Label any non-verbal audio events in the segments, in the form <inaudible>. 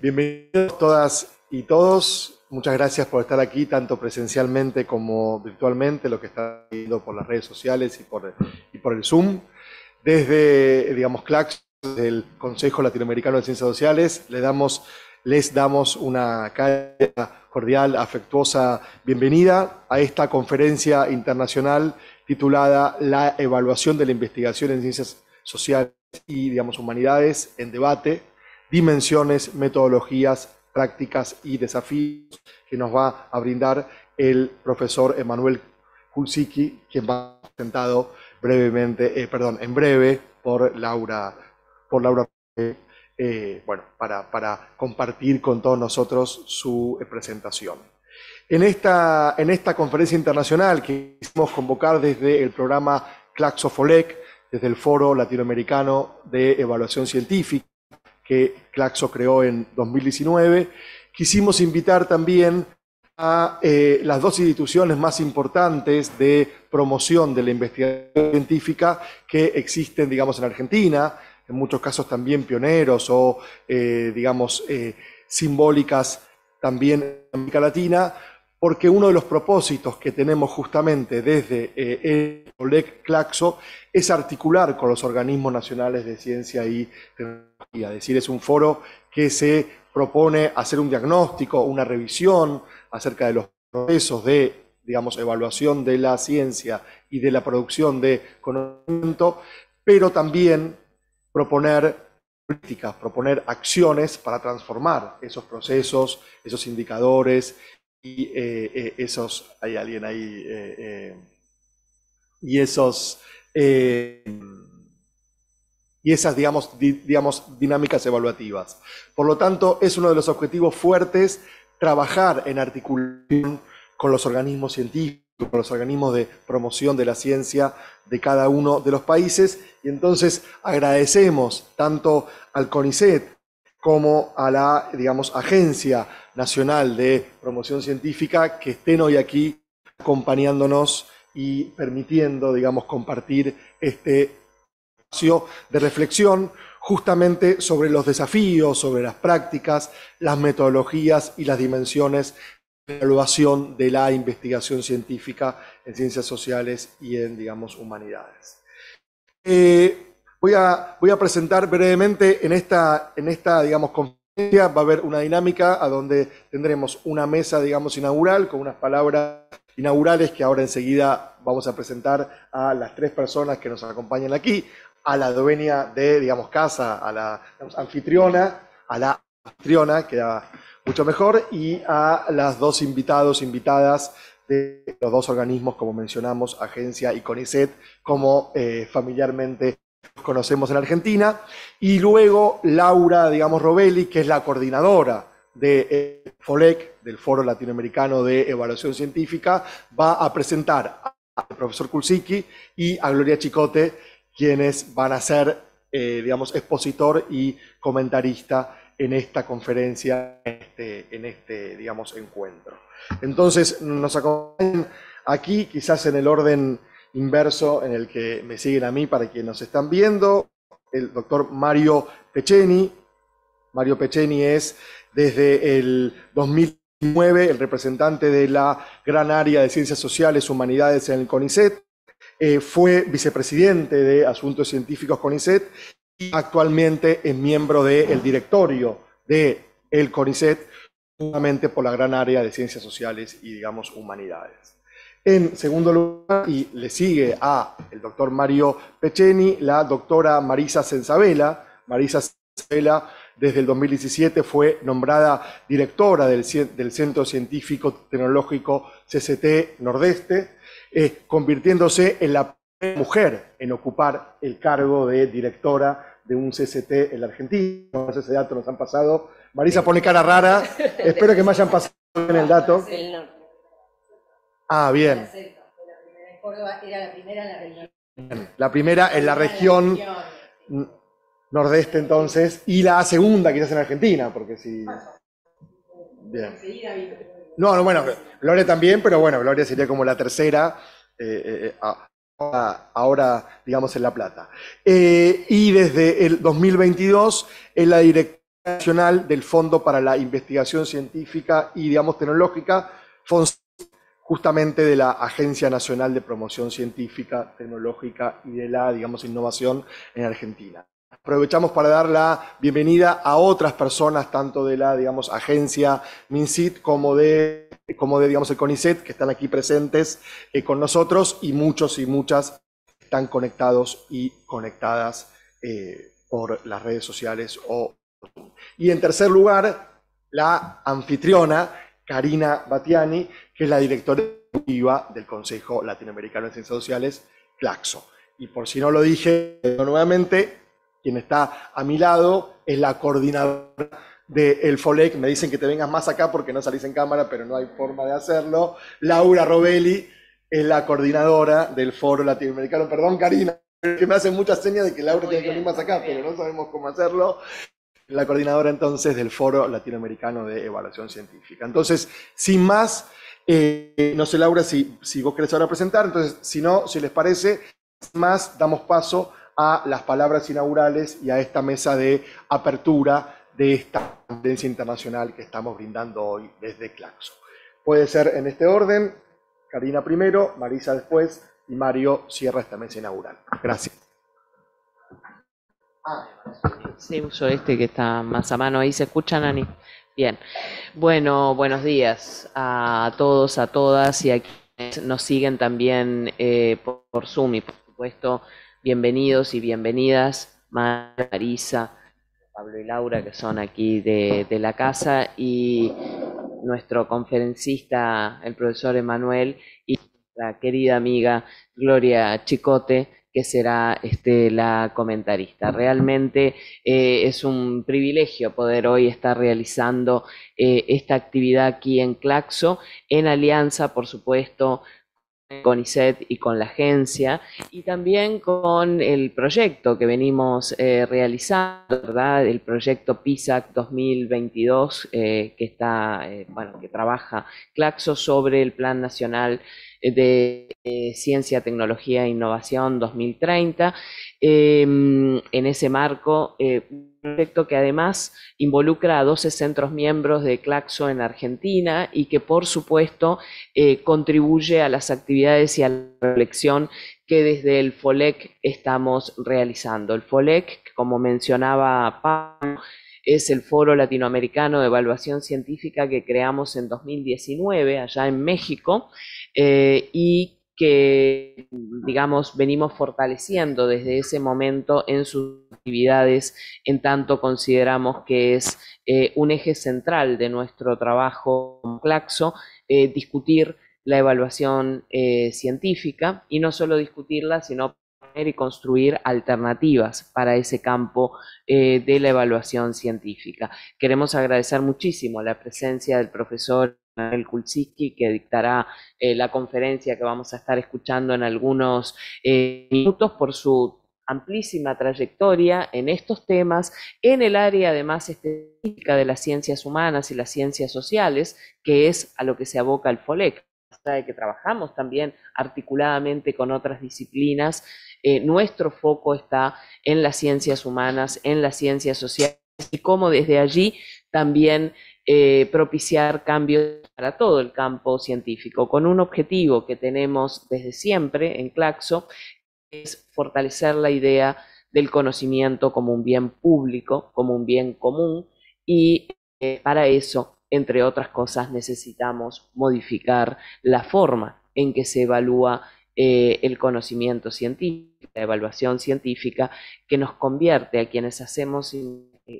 Bienvenidos todas y todos. Muchas gracias por estar aquí, tanto presencialmente como virtualmente, lo que está viendo por las redes sociales y por, el Zoom. Desde, digamos, CLACS, del Consejo Latinoamericano de Ciencias Sociales, les damos una cordial, afectuosa bienvenida a esta conferencia internacional titulada La evaluación de la investigación en ciencias sociales y, digamos, humanidades en debate, dimensiones, metodologías, prácticas y desafíos que nos va a brindar el profesor Emanuel Kulsiki, quien va presentado brevemente, eh, perdón, en breve por Laura, por Laura eh, bueno, para, compartir con todos nosotros su eh, presentación. En esta, en esta conferencia internacional que hicimos convocar desde el programa Claxofolec, desde el Foro Latinoamericano de Evaluación Científica, que Claxo creó en 2019. Quisimos invitar también a eh, las dos instituciones más importantes de promoción de la investigación científica que existen, digamos, en Argentina, en muchos casos también pioneros o, eh, digamos, eh, simbólicas también en América Latina, porque uno de los propósitos que tenemos justamente desde eh, el OLEC Claxo es articular con los organismos nacionales de ciencia y tecnología. Es decir, es un foro que se propone hacer un diagnóstico, una revisión acerca de los procesos de digamos, evaluación de la ciencia y de la producción de conocimiento, pero también proponer políticas, proponer acciones para transformar esos procesos, esos indicadores, y eh, eh, esos, hay alguien ahí, eh, y esos, y esas, digamos, digamos, dinámicas evaluativas. Por lo tanto, es uno de los objetivos fuertes trabajar en articulación con los organismos científicos, con los organismos de promoción de la ciencia de cada uno de los países. Y entonces agradecemos tanto al CONICET como a la, digamos, Agencia Nacional de Promoción Científica que estén hoy aquí acompañándonos y permitiendo, digamos, compartir este espacio de reflexión justamente sobre los desafíos, sobre las prácticas, las metodologías y las dimensiones de evaluación de la investigación científica en ciencias sociales y en, digamos, humanidades. Eh, Voy a, presentar brevemente en esta, en esta, digamos, conferencia, va a haber una dinámica a donde tendremos una mesa, digamos, inaugural con unas palabras inaugurales que ahora enseguida vamos a presentar a las tres personas que nos acompañan aquí, a la dueña de, digamos, casa, a la anfitriona, a la anfitriona, queda mucho mejor, y a las dos invitados, invitadas de los dos organismos, como mencionamos, Agencia y CONICET, como eh, familiarmente conocemos en Argentina, y luego Laura, digamos, Robelli, que es la coordinadora de eh, FOLEC, del Foro Latinoamericano de Evaluación Científica, va a presentar al profesor Kulsiki y a Gloria Chicote, quienes van a ser, eh, digamos, expositor y comentarista en esta conferencia, en este, en este, digamos, encuentro. Entonces, nos acompañan aquí, quizás en el orden inverso en el que me siguen a mí para quienes nos están viendo, el doctor Mario Pecheni. Mario Pecheni es desde el 2009 el representante de la gran área de ciencias sociales, humanidades en el CONICET. Eh, fue vicepresidente de Asuntos Científicos CONICET y actualmente es miembro del directorio de el CONICET, justamente por la gran área de ciencias sociales y, digamos, humanidades. En segundo lugar, y le sigue a el doctor Mario Pecheni, la doctora Marisa Sensabela. Marisa Sensabela desde el 2017 fue nombrada directora del, Centro Científico Tecnológico CCT Nordeste, eh, convirtiéndose en la primera mujer en ocupar el cargo de directora de un CCT en la Argentina. No sé ese dato nos han pasado. Marisa pone cara rara. <laughs> Espero que me hayan pasado en el dato. Ah, bien. La primera en Córdoba, era la primera en la región. La primera en la región nordeste entonces, y la segunda quizás en Argentina, porque si... Ah, no, no, bueno, Gloria también, pero bueno, Gloria sería como la tercera eh, eh, eh, ahora, digamos, en La Plata. y desde el 2022 en la Dirección nacional del Fondo para la Investigación Científica y, digamos, Tecnológica, justamente de la Agencia Nacional de Promoción Científica, Tecnológica y de la, digamos, innovación en Argentina. Aprovechamos para dar la bienvenida a otras personas, tanto de la, digamos, agencia MINCIT como de, como de digamos, el CONICET, que están aquí presentes eh, con nosotros y muchos y muchas están conectados y conectadas eh, por las redes sociales o... Y en tercer lugar, la anfitriona, Karina Batiani, que es la directora ejecutiva del Consejo Latinoamericano de Ciencias Sociales, Claxo. Y por si no lo dije nuevamente, quien está a mi lado es la coordinadora del FOLEC. Me dicen que te vengas más acá porque no salís en cámara, pero no hay forma de hacerlo. Laura Robelli es la coordinadora del Foro Latinoamericano. Perdón, Karina, que me hace muchas señas de que Laura tiene que venir más acá, pero no sabemos cómo hacerlo la coordinadora entonces del Foro Latinoamericano de Evaluación Científica. Entonces, sin más, eh, no sé Laura si, si vos querés ahora presentar, entonces si no, si les parece, más damos paso a las palabras inaugurales y a esta mesa de apertura de esta tendencia internacional que estamos brindando hoy desde Claxo. Puede ser en este orden, Karina primero, Marisa después y Mario cierra esta mesa inaugural. Gracias. Sí, uso este que está más a mano. Ahí se escucha, Nani. Bien. Bueno, buenos días a todos, a todas y a quienes nos siguen también eh, por, Zoom y por supuesto, bienvenidos y bienvenidas, Marisa, Pablo y Laura que son aquí de, de la casa y nuestro conferencista, el profesor Emanuel y la querida amiga Gloria Chicote que será este, la comentarista. Realmente eh, es un privilegio poder hoy estar realizando eh, esta actividad aquí en Claxo, en alianza, por supuesto, con ISET y con la agencia, y también con el proyecto que venimos eh, realizando, ¿verdad? El proyecto PISAC 2022, que está, bueno, que trabaja Claxo sobre el Plan Nacional de eh, Ciencia, Tecnología e Innovación 2030. Em, en ese marco, eh, un proyecto que además involucra a 12 centros miembros de Claxo en Argentina y que, por supuesto, eh, contribuye a las actividades y a la reflexión que desde el FOLEC estamos realizando. El FOLEC, como mencionaba Pablo, es el Foro Latinoamericano de Evaluación Científica que creamos en 2019 allá en México eh, y que, digamos, venimos fortaleciendo desde ese momento en sus actividades, en tanto consideramos que es eh, un eje central de nuestro trabajo con Claxo, eh, discutir la evaluación científica y no solo discutirla, sino y construir alternativas para ese campo eh, de la evaluación científica. Queremos agradecer muchísimo la presencia del profesor el Kulczycki que dictará eh, la conferencia que vamos a estar escuchando en algunos eh, minutos por su amplísima trayectoria en estos temas, en el área además específica de las ciencias humanas y las ciencias sociales, que es a lo que se aboca el FOLEC, de que trabajamos también articuladamente con otras disciplinas eh, nuestro foco está en las ciencias humanas, en las ciencias sociales y cómo desde allí también eh, propiciar cambios para todo el campo científico, con un objetivo que tenemos desde siempre en Claxo, que es fortalecer la idea del conocimiento como un bien público, como un bien común, y eh, para eso, entre otras cosas, necesitamos modificar la forma en que se evalúa eh, el conocimiento científico, la evaluación científica, que nos convierte a quienes hacemos eh,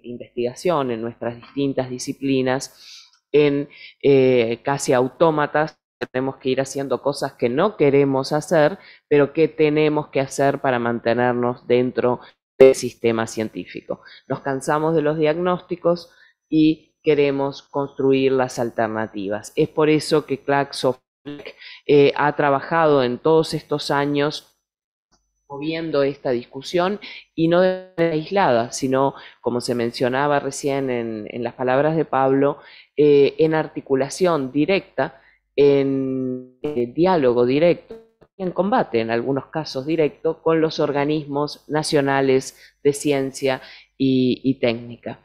investigación en nuestras distintas disciplinas en eh, casi autómatas. Tenemos que ir haciendo cosas que no queremos hacer, pero que tenemos que hacer para mantenernos dentro del sistema científico. Nos cansamos de los diagnósticos y queremos construir las alternativas. Es por eso que Claxo eh, ha trabajado en todos estos años moviendo esta discusión y no de aislada, sino, como se mencionaba recién en, las palabras de Pablo, eh, en articulación directa, en eh, diálogo directo, y en combate, en algunos casos directo, con los organismos nacionales de ciencia y, técnica.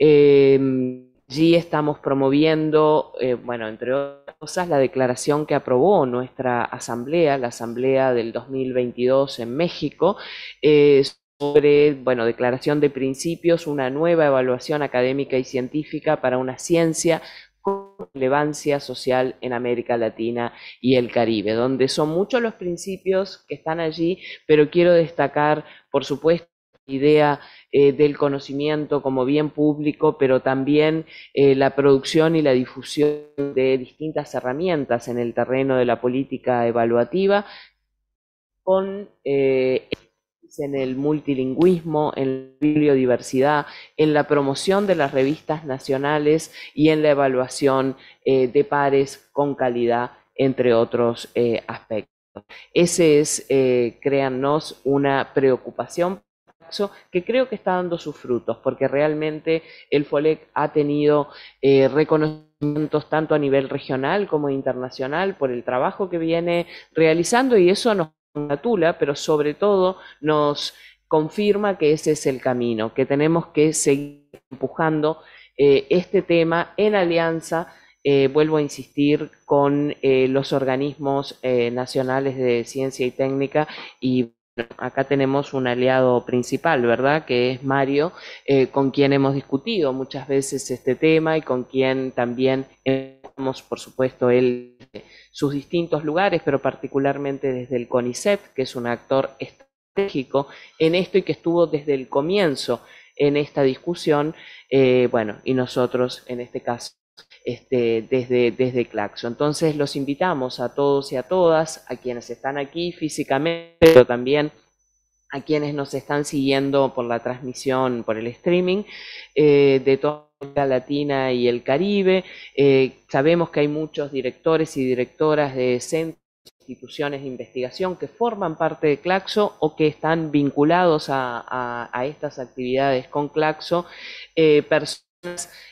allí estamos promoviendo, bueno, entre otros, cosas, la declaración que aprobó nuestra asamblea, la asamblea del 2022 en México, eh, sobre, bueno, declaración de principios, una nueva evaluación académica y científica para una ciencia con relevancia social en América Latina y el Caribe, donde son muchos los principios que están allí, pero quiero destacar, por supuesto, idea eh, del conocimiento como bien público, pero también eh, la producción y la difusión de distintas herramientas en el terreno de la política evaluativa, con eh, en el multilingüismo, en la biodiversidad, en la promoción de las revistas nacionales y en la evaluación de pares con calidad, entre otros aspectos. Ese es, créannos, una preocupación que creo que está dando sus frutos, porque realmente el FOLEC ha tenido eh, reconocimientos tanto a nivel regional como internacional por el trabajo que viene realizando y eso nos congratula, pero sobre todo nos confirma que ese es el camino, que tenemos que seguir empujando eh, este tema en alianza. Eh, vuelvo a insistir, con los organismos nacionales de ciencia y técnica y acá tenemos un aliado principal, ¿verdad? Que es Mario, eh, con quien hemos discutido muchas veces este tema y con quien también hemos, por supuesto, él sus distintos lugares, pero particularmente desde el CONICET, que es un actor estratégico en esto y que estuvo desde el comienzo en esta discusión, eh, bueno, y nosotros en este caso este, desde, desde Claxo. Entonces los invitamos a todos y a todas, a quienes están aquí físicamente, pero también a quienes nos están siguiendo por la transmisión, por el streaming, eh, de toda la Latina y el Caribe. Eh, sabemos que hay muchos directores y directoras de centros instituciones de investigación que forman parte de Claxo o que están vinculados a, estas actividades con Claxo, eh,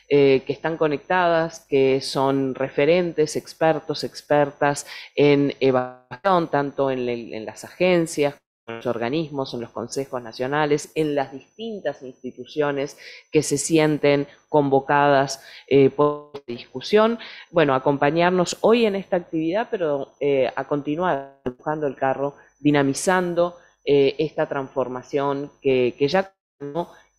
eh, que están conectadas, que son referentes, expertos, expertas en evaluación, tanto en, las agencias en los organismos, en los consejos nacionales, en las distintas instituciones que se sienten convocadas por eh, por discusión. Bueno, acompañarnos hoy en esta actividad, pero eh, a continuar empujando el carro, dinamizando esta transformación que, que ya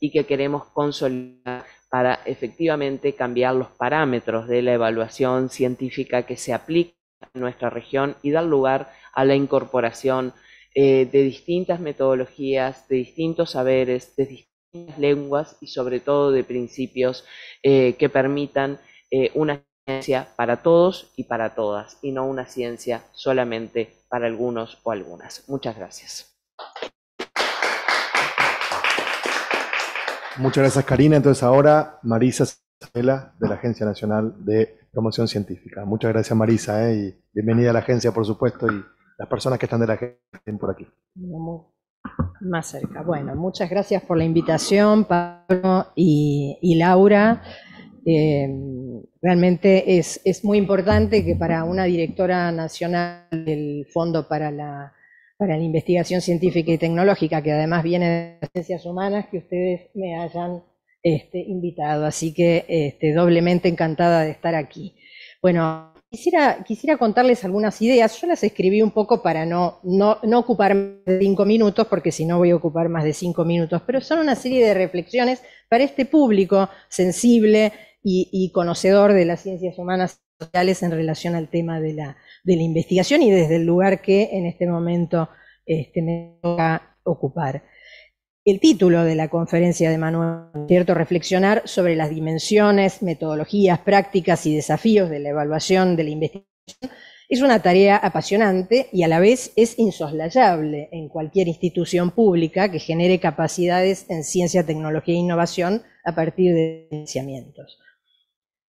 y que queremos consolidar para efectivamente cambiar los parámetros de la evaluación científica que se aplica en nuestra región y dar lugar a la incorporación eh, de distintas metodologías, de distintos saberes, de distintas lenguas y sobre todo de principios eh, que permitan eh, una ciencia para todos y para todas y no una ciencia solamente para algunos o algunas. Muchas gracias. Muchas gracias, Karina. Entonces, ahora Marisa Sabela, de la Agencia Nacional de Promoción Científica. Muchas gracias, Marisa, eh, y bienvenida a la agencia, por supuesto, y las personas que están de la agencia por aquí. Más cerca. Bueno, muchas gracias por la invitación, Pablo y, Laura. Eh, realmente es, es muy importante que para una directora nacional del Fondo para la para la investigación científica y tecnológica, que además viene de las ciencias humanas, que ustedes me hayan este, invitado. Así que este, doblemente encantada de estar aquí. Bueno, quisiera, quisiera contarles algunas ideas. Yo las escribí un poco para no, no, ocupar de cinco minutos, porque si no voy a ocupar más de cinco minutos, pero son una serie de reflexiones para este público sensible y, y conocedor de las ciencias humanas sociales en relación al tema de la de la investigación y desde el lugar que en este momento este, me ocupar. El título de la conferencia de Manuel, cierto, reflexionar sobre las dimensiones, metodologías, prácticas y desafíos de la evaluación de la investigación, es una tarea apasionante y a la vez es insoslayable en cualquier institución pública que genere capacidades en ciencia, tecnología e innovación a partir de financiamientos.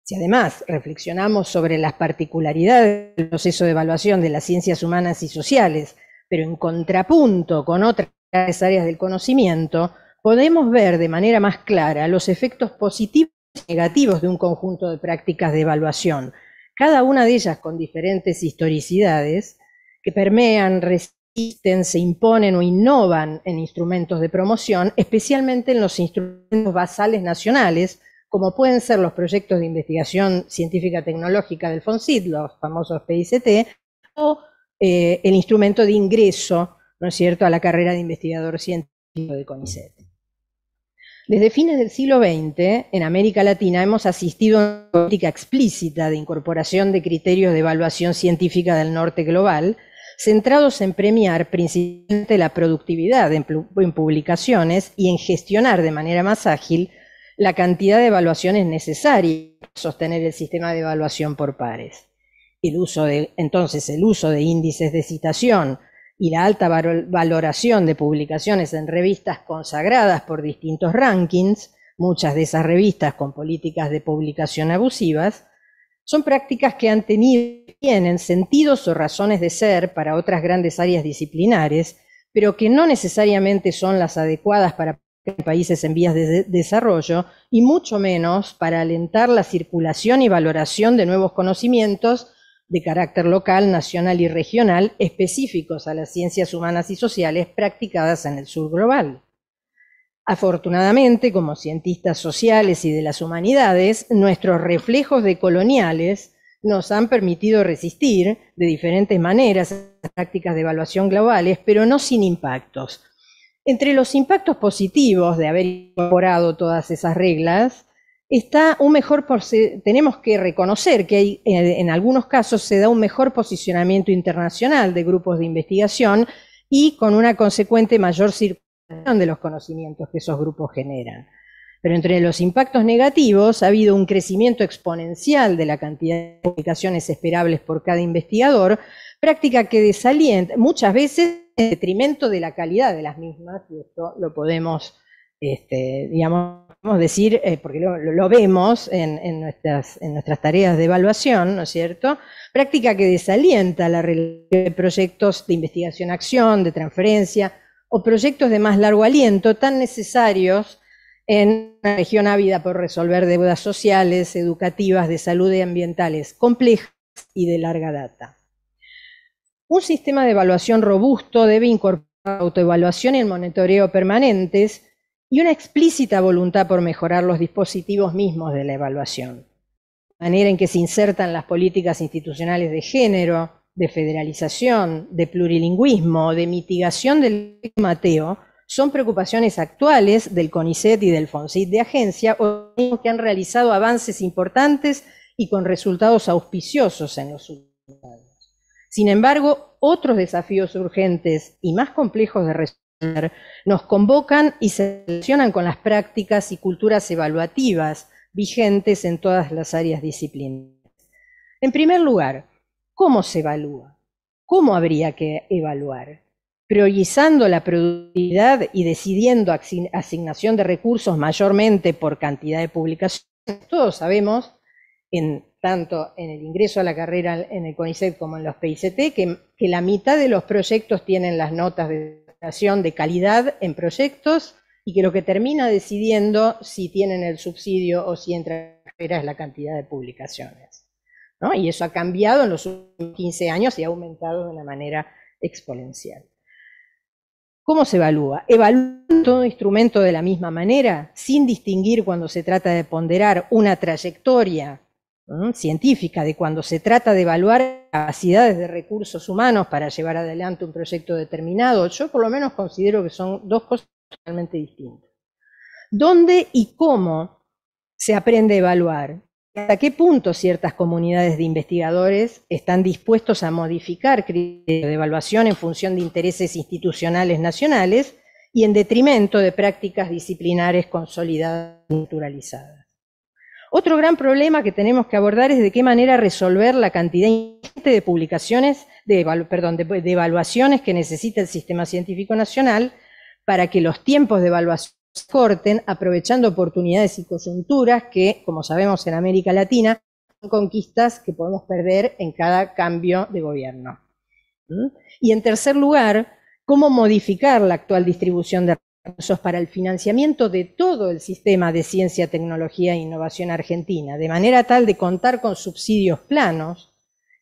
Si además reflexionamos sobre las particularidades del proceso de evaluación de las ciencias humanas y sociales, pero en contrapunto con otras áreas del conocimiento, podemos ver de manera más clara los efectos positivos y negativos de un conjunto de prácticas de evaluación, cada una de ellas con diferentes historicidades que permean, resisten, se imponen o innovan en instrumentos de promoción, especialmente en los instrumentos basales nacionales, como pueden ser los proyectos de investigación científica tecnológica del FONSIT, los famosos PICT, o eh, el instrumento de ingreso, ¿no es cierto?, a la carrera de investigador científico de CONICET. Desde fines del siglo XX, en América Latina hemos asistido a una política explícita de incorporación de criterios de evaluación científica del norte global, centrados en premiar principalmente la productividad en, publicaciones y en gestionar de manera más ágil la cantidad de evaluaciones necesaria para sostener el sistema de evaluación por pares. El uso de, entonces, el uso de índices de citación y la alta valoración de publicaciones en revistas consagradas por distintos rankings, muchas de esas revistas con políticas de publicación abusivas, son prácticas que han tenido, tienen sentidos o razones de ser para otras grandes áreas disciplinares, pero que no necesariamente son las adecuadas para en países en vías de desarrollo, y mucho menos para alentar la circulación y valoración de nuevos conocimientos de carácter local, nacional y regional específicos a las ciencias humanas y sociales practicadas en el sur global. Afortunadamente, como cientistas sociales y de las humanidades, nuestros reflejos decoloniales nos han permitido resistir de diferentes maneras prácticas de evaluación globales, pero no sin impactos, entre los impactos positivos de haber incorporado todas esas reglas, está un mejor tenemos que reconocer que eh, en algunos casos se da un mejor posicionamiento internacional de grupos de investigación y con una consecuente mayor circulación de los conocimientos que esos grupos generan. Pero entre los impactos negativos ha habido un crecimiento exponencial de la cantidad de publicaciones esperables por cada investigador, práctica que desalienta muchas veces en detrimento de la calidad de las mismas, y esto lo podemos, este, decir, eh, porque lo, vemos en, nuestras, tareas de evaluación, ¿no es cierto? Práctica que desalienta la de proyectos de investigación-acción, de transferencia, o proyectos de más largo aliento, tan necesarios en una región ávida por resolver deudas sociales, educativas, de salud y ambientales complejas y de larga data. Un sistema de evaluación robusto debe incorporar autoevaluación y el monitoreo permanentes y una explícita voluntad por mejorar los dispositivos mismos de la evaluación. La Manera en que se insertan las políticas institucionales de género, de federalización, de plurilingüismo, de mitigación del mateo, son preocupaciones actuales del CONICET y del FONSIT de agencia, que han realizado avances importantes y con resultados auspiciosos en los últimos años. Sin embargo, otros desafíos urgentes y más complejos de resolver nos convocan y se relacionan con las prácticas y culturas evaluativas vigentes en todas las áreas disciplinas. En primer lugar, ¿cómo se evalúa? ¿Cómo habría que evaluar? priorizando la productividad y decidiendo asignación de recursos mayormente por cantidad de publicaciones. Todos sabemos en tanto en el ingreso a la carrera en el CONICET como en los PICT, que, la mitad de los proyectos tienen las notas de de calidad en proyectos y que lo que termina decidiendo si tienen el subsidio o si entra es la cantidad de publicaciones. ¿no? Y eso ha cambiado en los últimos 15 años y ha aumentado de una manera exponencial. ¿Cómo se evalúa? ¿Evalúan todo instrumento de la misma manera, sin distinguir cuando se trata de ponderar una trayectoria científica de cuando se trata de evaluar capacidades de recursos humanos para llevar adelante un proyecto determinado, yo por lo menos considero que son dos cosas totalmente distintas. ¿Dónde y cómo se aprende a evaluar? ¿Hasta qué punto ciertas comunidades de investigadores están dispuestos a modificar criterios de evaluación en función de intereses institucionales nacionales y en detrimento de prácticas disciplinares consolidadas y naturalizadas? Otro gran problema que tenemos que abordar es de qué manera resolver la cantidad de publicaciones, de, perdón, de, evaluaciones que necesita el Sistema Científico Nacional para que los tiempos de evaluación se corten, aprovechando oportunidades y coyunturas que, como sabemos en América Latina, son conquistas que podemos perder en cada cambio de gobierno. ¿Mm? Y en tercer lugar, cómo modificar la actual distribución de para el financiamiento de todo el sistema de ciencia, tecnología e innovación argentina, de manera tal de contar con subsidios planos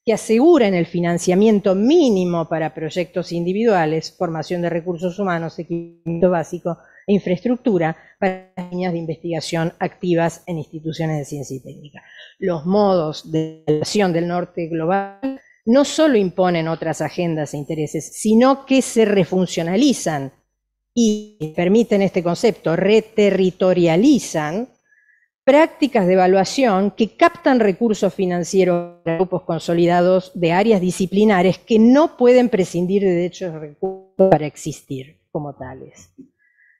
que aseguren el financiamiento mínimo para proyectos individuales, formación de recursos humanos, equipamiento básico e infraestructura para las líneas de investigación activas en instituciones de ciencia y técnica. Los modos de la del norte global no solo imponen otras agendas e intereses, sino que se refuncionalizan y permiten este concepto, reterritorializan prácticas de evaluación que captan recursos financieros para grupos consolidados de áreas disciplinares que no pueden prescindir de derechos de recursos para existir como tales.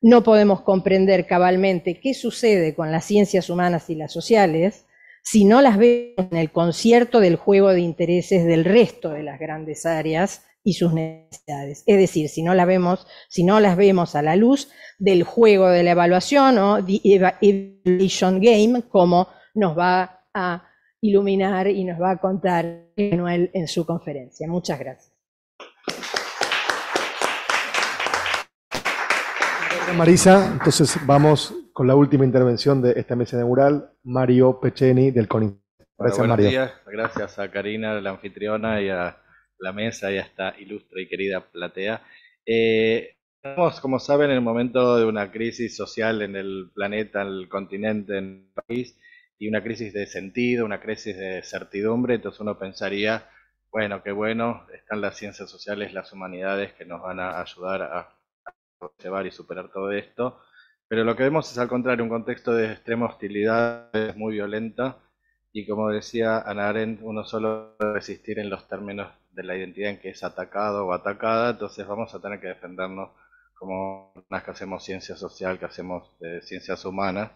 No podemos comprender cabalmente qué sucede con las ciencias humanas y las sociales si no las vemos en el concierto del juego de intereses del resto de las grandes áreas y sus necesidades. Es decir, si no, la vemos, si no las vemos a la luz del juego de la evaluación o ¿no? Evaluation Game, como nos va a iluminar y nos va a contar Manuel en su conferencia. Muchas gracias. Marisa, entonces vamos con la última intervención de esta mesa inaugural, Mario Pecheni del Conin. Gracias, bueno, Días. Gracias a Karina, la anfitriona, y a la mesa y esta ilustre y querida platea. Eh, estamos, como saben, en el momento de una crisis social en el planeta, en el continente, en el país, y una crisis de sentido, una crisis de certidumbre, entonces uno pensaría, bueno, qué bueno, están las ciencias sociales, las humanidades que nos van a ayudar a, a llevar y superar todo esto, pero lo que vemos es al contrario, un contexto de extrema hostilidad, muy violenta, y como decía Ana Arendt, uno solo puede resistir en los términos de la identidad en que es atacado o atacada, entonces vamos a tener que defendernos como las que hacemos ciencia social, que hacemos eh, ciencias humanas.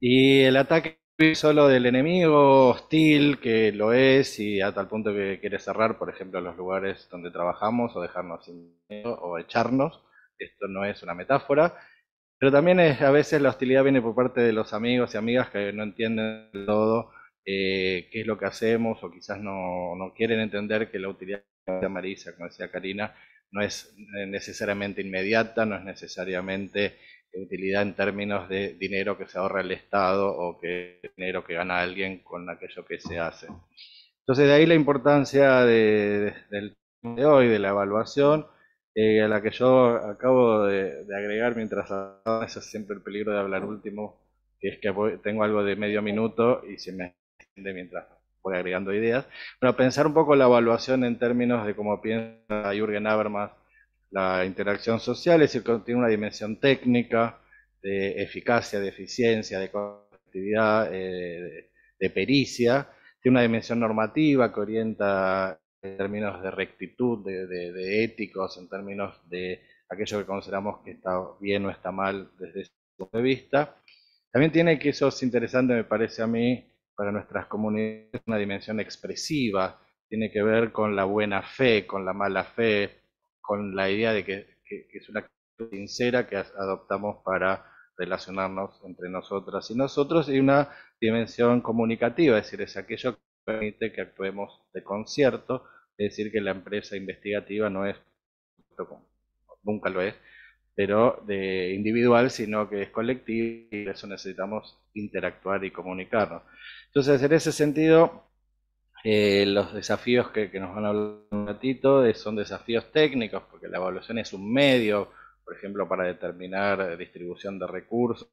Y el ataque solo del enemigo hostil, que lo es, y a tal punto que quiere cerrar, por ejemplo, los lugares donde trabajamos, o dejarnos sin miedo, o echarnos, esto no es una metáfora, pero también es, a veces la hostilidad viene por parte de los amigos y amigas que no entienden todo eh, qué es lo que hacemos o quizás no, quieren entender que la utilidad de Marisa, como decía Karina, no es eh, necesariamente inmediata, no es necesariamente utilidad en términos de dinero que se ahorra el Estado o que dinero que gana alguien con aquello que se hace. Entonces, de ahí la importancia de, del tema de hoy, de la evaluación, eh, a la que yo acabo de, agregar mientras es siempre el peligro de hablar último, que es que tengo algo de medio minuto y se me mientras voy agregando ideas, bueno, pensar un poco la evaluación en términos de cómo piensa Jürgen Habermas la interacción social, es decir, tiene una dimensión técnica de eficacia, de eficiencia, de conectividad, eh, de, pericia, tiene una dimensión normativa que orienta en términos de rectitud, de, de, éticos, en términos de aquello que consideramos que está bien o está mal desde ese punto de vista. También tiene que eso es interesante, me parece a mí, para nuestras comunidades una dimensión expresiva, tiene que ver con la buena fe, con la mala fe, con la idea de que, es una actitud sincera que adoptamos para relacionarnos entre nosotras y nosotros, y una dimensión comunicativa, es decir, es aquello que permite que actuemos de concierto, es decir, que la empresa investigativa no es, nunca lo es, pero de individual, sino que es colectivo y por eso necesitamos interactuar y comunicarnos. Entonces, en ese sentido, eh, los desafíos que, nos van a hablar un ratito eh, son desafíos técnicos, porque la evaluación es un medio, por ejemplo, para determinar eh, distribución de recursos,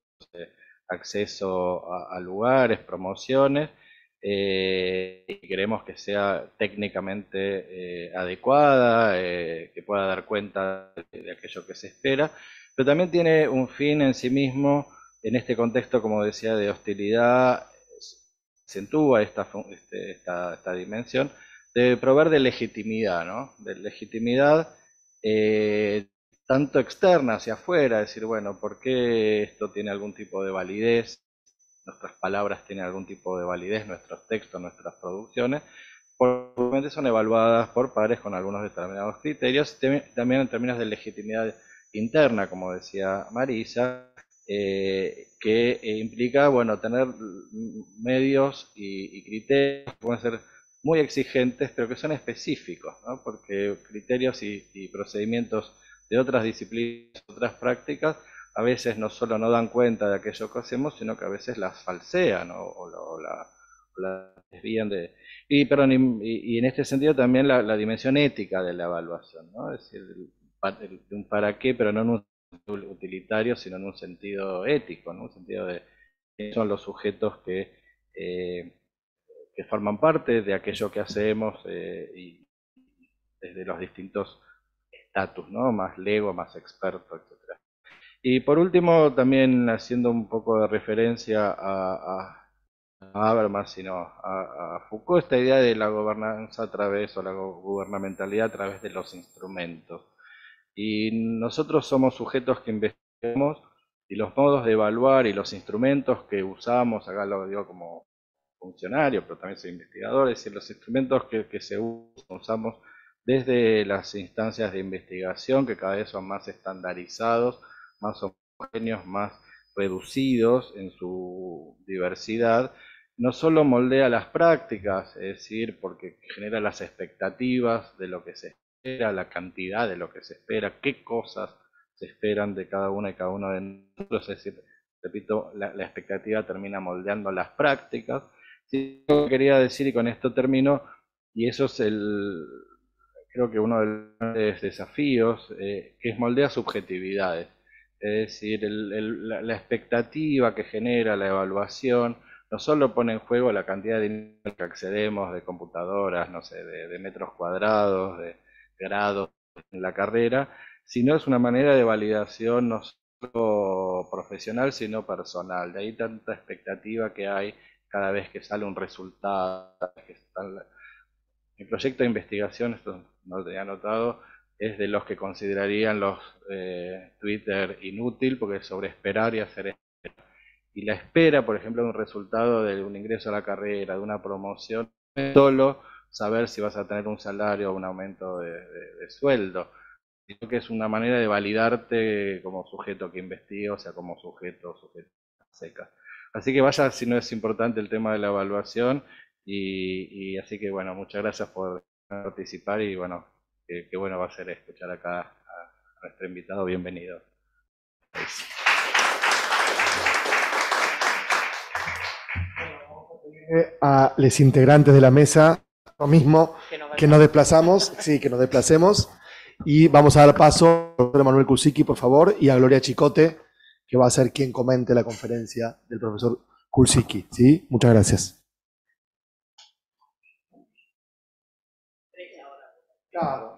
acceso a lugares, promociones, eh, y queremos que sea técnicamente eh, adecuada, eh, que pueda dar cuenta de, aquello que se espera, pero también tiene un fin en sí mismo, en este contexto, como decía, de hostilidad, acentúa este, esta, esta, dimensión, de proveer de legitimidad, ¿no? De legitimidad tanto externa hacia afuera, decir, bueno, ¿por qué esto tiene algún tipo de validez? nuestras palabras tienen algún tipo de validez, nuestros textos, nuestras producciones, probablemente son evaluadas por pares con algunos determinados criterios, también en términos de legitimidad interna, como decía Marisa, eh, que eh, implica bueno tener medios y, criterios que pueden ser muy exigentes, pero que son específicos, porque criterios y procedimientos de otras disciplinas, otras prácticas, a veces no solo no dan cuenta de aquello que hacemos, sino que a veces las falsean o, las desvían de... Y, y, en este sentido también la, dimensión ética de la evaluación, ¿no? es decir, de un para qué, pero no en un sentido utilitario, sino en un sentido ético, en un sentido de quiénes son los sujetos que, eh, que forman parte de aquello que hacemos eh, y desde los distintos estatus, ¿no? más lego, más experto, etcétera. Y por último, también haciendo un poco de referencia a, a, a Habermas, sino a, Foucault, esta idea de la gobernanza a través o la gubernamentalidad a través de los instrumentos. Y nosotros somos sujetos que investigamos y los modos de evaluar y los instrumentos que usamos, acá lo digo como funcionario, pero también soy investigador, es los instrumentos que, que se usan, usamos desde las instancias de investigación que cada vez son más estandarizados más homogéneos, más reducidos en su diversidad, no solo moldea las prácticas, es decir, porque genera las expectativas de lo que se espera, la cantidad de lo que se espera, qué cosas se esperan de cada uno y cada uno de nosotros, es decir, repito, la, expectativa termina moldeando las prácticas. Sí, lo quería decir, y con esto termino, y eso es el, creo que uno de los desafíos, eh, que es moldea subjetividades. Es decir, la, expectativa que genera la evaluación no solo pone en juego la cantidad de dinero que accedemos de computadoras, no sé, de, metros cuadrados, de grados en la carrera, sino es una manera de validación no solo profesional, sino personal. De ahí tanta expectativa que hay cada vez que sale un resultado. Que proyecto de investigación, esto no lo tenía anotado, es de los que considerarían los eh, Twitter inútil, porque es sobre esperar y hacer esperar. Y la espera, por ejemplo, de un resultado de un ingreso a la carrera, de una promoción, solo saber si vas a tener un salario o un aumento de, sueldo. sino que es una manera de validarte como sujeto que investiga, o sea, como sujeto, sujeto seca. Así que vaya si no es importante el tema de la evaluación. y así que bueno, muchas gracias por participar y bueno, Qué bueno va a ser escuchar acá a nuestro invitado. Bienvenido. Eh, a los integrantes de la mesa, lo mismo, que nos desplazamos, sí, que nos desplacemos. Y vamos a dar paso a Manuel Kulsiki, por favor, y a Gloria Chicote, que va a ser quien comente la conferencia del profesor Kulsiki. ¿sí? Muchas gracias. Claro.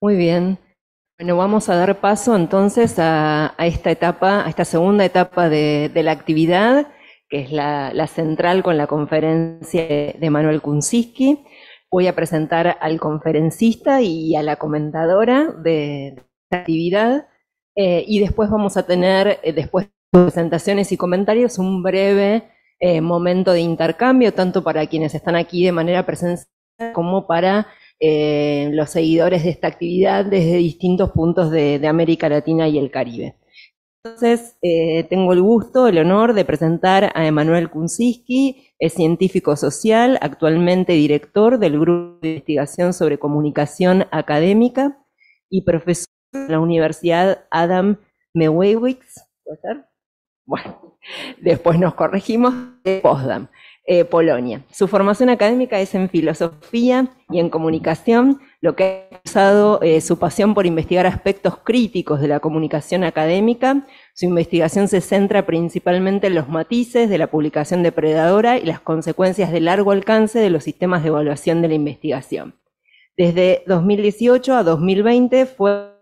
Muy bien. Bueno, vamos a dar paso entonces a, esta etapa, a esta segunda etapa de, la actividad, que es la, central con la conferencia de Manuel Kunziski. Voy a presentar al conferencista y a la comentadora de, esta actividad, eh, y después vamos a tener, eh, después de presentaciones y comentarios, un breve eh, momento de intercambio, tanto para quienes están aquí de manera presencial como para eh, los seguidores de esta actividad desde distintos puntos de, América Latina y el Caribe. Entonces, eh, tengo el gusto, el honor de presentar a Emanuel Kunziski, es científico social, actualmente director del Grupo de Investigación sobre Comunicación Académica y profesor de la Universidad Adam Mewewicz, ¿puede Bueno, <laughs> después nos corregimos, de Potsdam. Eh, Polonia. Su formación académica es en filosofía y en comunicación, lo que ha causado eh, su pasión por investigar aspectos críticos de la comunicación académica. Su investigación se centra principalmente en los matices de la publicación depredadora y las consecuencias de largo alcance de los sistemas de evaluación de la investigación. Desde 2018 a 2020 fue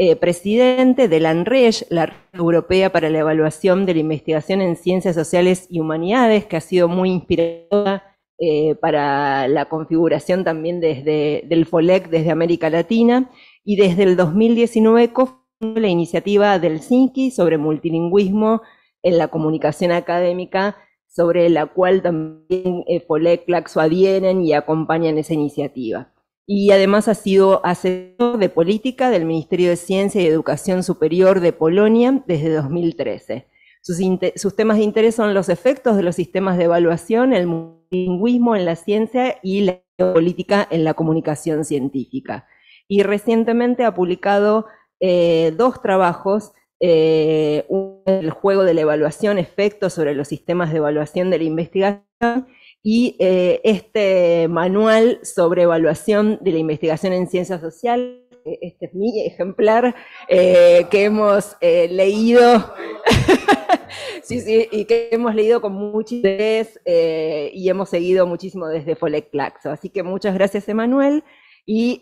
eh, presidente de la la Red Europea para la Evaluación de la Investigación en Ciencias Sociales y Humanidades, que ha sido muy inspiradora eh, para la configuración también desde, del FOLEC desde América Latina, y desde el 2019 cofundó la iniciativa del CINCI sobre multilingüismo en la comunicación académica, sobre la cual también eh, FOLEC, Claxo adhieren y acompañan esa iniciativa y además ha sido asesor de política del Ministerio de Ciencia y Educación Superior de Polonia desde 2013. Sus, temas de interés son los efectos de los sistemas de evaluación, el multilingüismo en la ciencia y la política en la comunicación científica. Y recientemente ha publicado eh, dos trabajos, eh, el juego de la evaluación, efectos sobre los sistemas de evaluación de la investigación, y eh, este manual sobre evaluación de la investigación en ciencias sociales, eh, este es mi ejemplar eh, que hemos leído, <laughs> y que hemos leído con mucho interés y hemos seguido muchísimo desde Folec Claxo. Así que muchas gracias, Emanuel. Y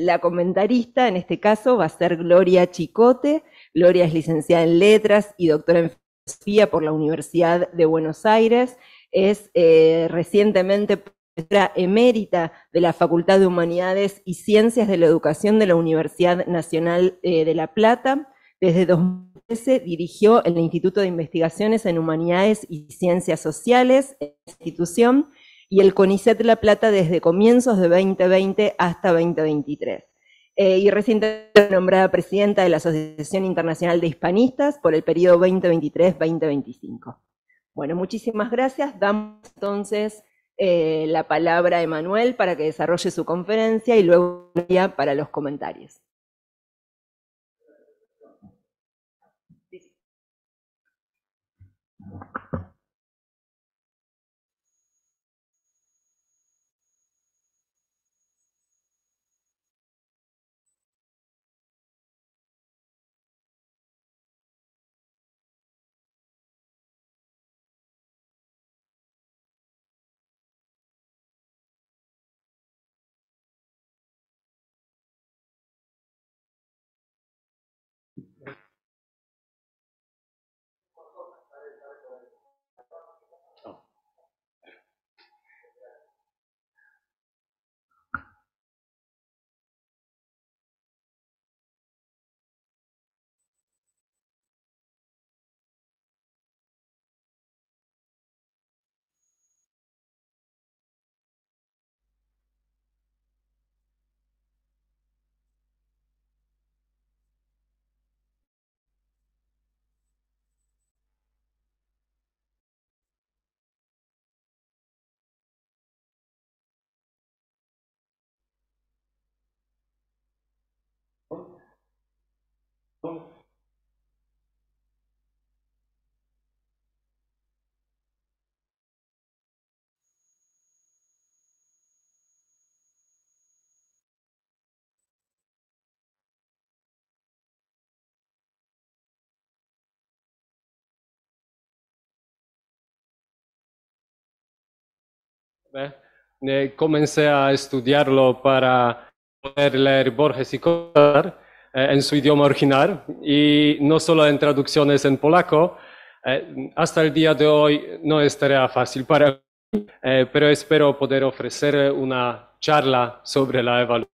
la comentarista en este caso va a ser Gloria Chicote. Gloria es licenciada en Letras y doctora en Filosofía por la Universidad de Buenos Aires es eh, recientemente profesora emérita de la Facultad de Humanidades y Ciencias de la Educación de la Universidad Nacional eh, de La Plata. Desde 2013 dirigió el Instituto de Investigaciones en Humanidades y Ciencias Sociales, institución, y el CONICET La Plata desde comienzos de 2020 hasta 2023. Eh, y recientemente nombrada presidenta de la Asociación Internacional de Hispanistas por el periodo 2023-2025. Bueno, muchísimas gracias. Damos entonces eh, la palabra a Emanuel para que desarrolle su conferencia y luego para los comentarios. Eh, comencé a estudiarlo para poder leer Borges y Cortázar eh, en su idioma original y no solo en traducciones en polaco. Eh, hasta el día de hoy no es fácil para mí, pero espero poder ofrecer una charla sobre la evaluación.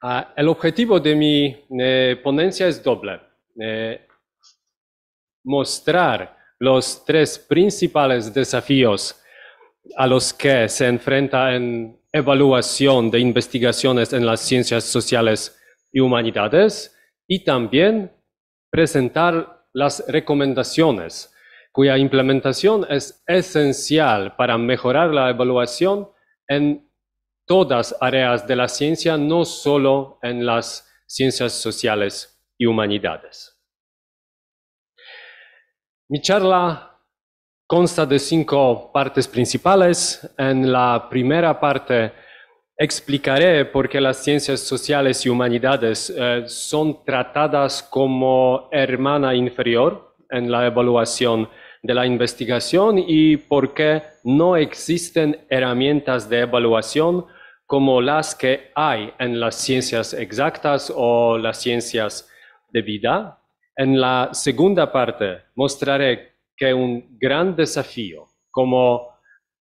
Ah, el objetivo de mi ponencia es doble. mostrar los tres principales desafíos a los que se enfrenta en evaluación de investigaciones en las ciencias sociales y humanidades y también presentar las recomendaciones cuya implementación es esencial para mejorar la evaluación en todas áreas de la ciencia, no solo en las ciencias sociales y humanidades. Mi charla consta de cinco partes principales. En la primera parte explicaré por qué las ciencias sociales y humanidades eh, son tratadas como hermana inferior en la evaluación de la investigación y por qué no existen herramientas de evaluación como las que hay en las ciencias exactas o las ciencias de vida, en la segunda parte mostraré que un gran desafío como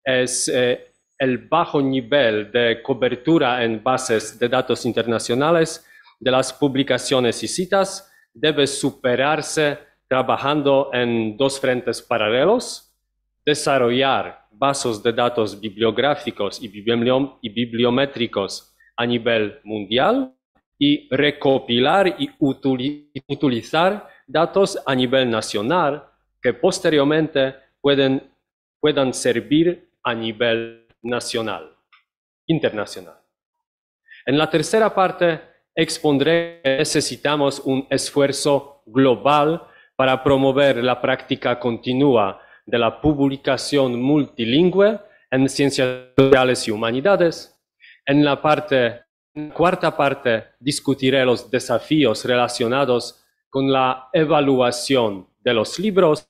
es eh, el bajo nivel de cobertura en bases de datos internacionales de las publicaciones y citas debe superarse trabajando en dos frentes paralelos, desarrollar bases de datos bibliográficos y, bibliométricos a nivel mundial y recopilar y utilizar datos a nivel nacional que posteriormente pueden, puedan servir a nivel nacional, internacional. En la tercera parte expondré que necesitamos un esfuerzo global para promover la práctica continua de la publicación multilingüe en ciencias sociales y humanidades. En la parte en cuarta parte discutiré los desafíos relacionados con la evaluación de los libros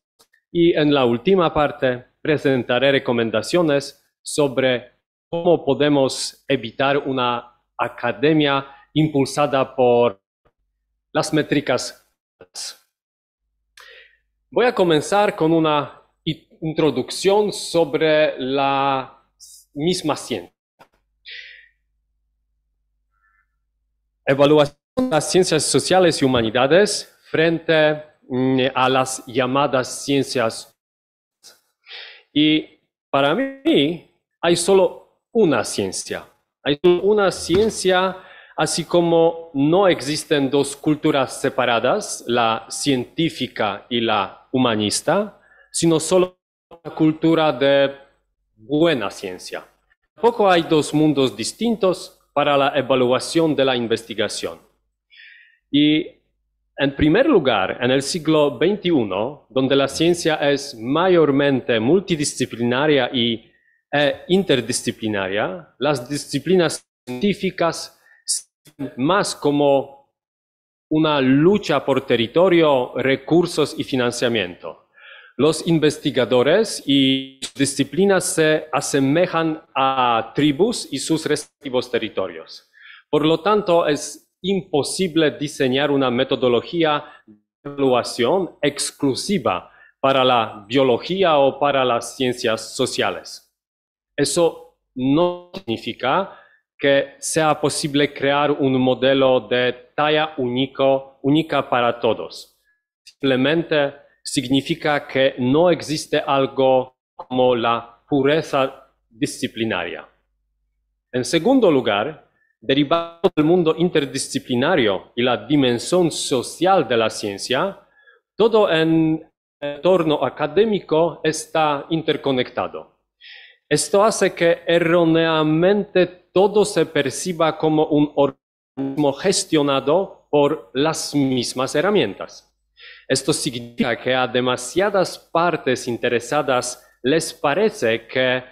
y en la última parte presentaré recomendaciones sobre cómo podemos evitar una academia impulsada por las métricas. Voy a comenzar con una introducción sobre la misma ciencia. evaluación de las ciencias sociales y humanidades frente mm, a las llamadas ciencias. Y para mí hay solo una ciencia, hay una ciencia, así como no existen dos culturas separadas, la científica y la humanista, sino solo una cultura de buena ciencia. Tampoco hay dos mundos distintos, para la evaluación de la investigación. Y en primer lugar, en el siglo XXI, donde la ciencia es mayormente multidisciplinaria y e interdisciplinaria, las disciplinas científicas más como una lucha por territorio, recursos y financiamiento. Los investigadores y disciplinas se asemejan a tribus y sus respectivos territorios. Por lo tanto, es imposible diseñar una metodología de evaluación exclusiva para la biología o para las ciencias sociales. Eso no significa que sea posible crear un modelo de talla único, única para todos. Simplemente significa que no existe algo como la pureza disciplinaria. En segundo lugar, derivado del mundo interdisciplinario y la dimensión social de la ciencia, todo en entorno académico está interconectado. Esto hace que erróneamente todo se perciba como un organismo gestionado por las mismas herramientas. Esto significa que a demasiadas partes interesadas les parece que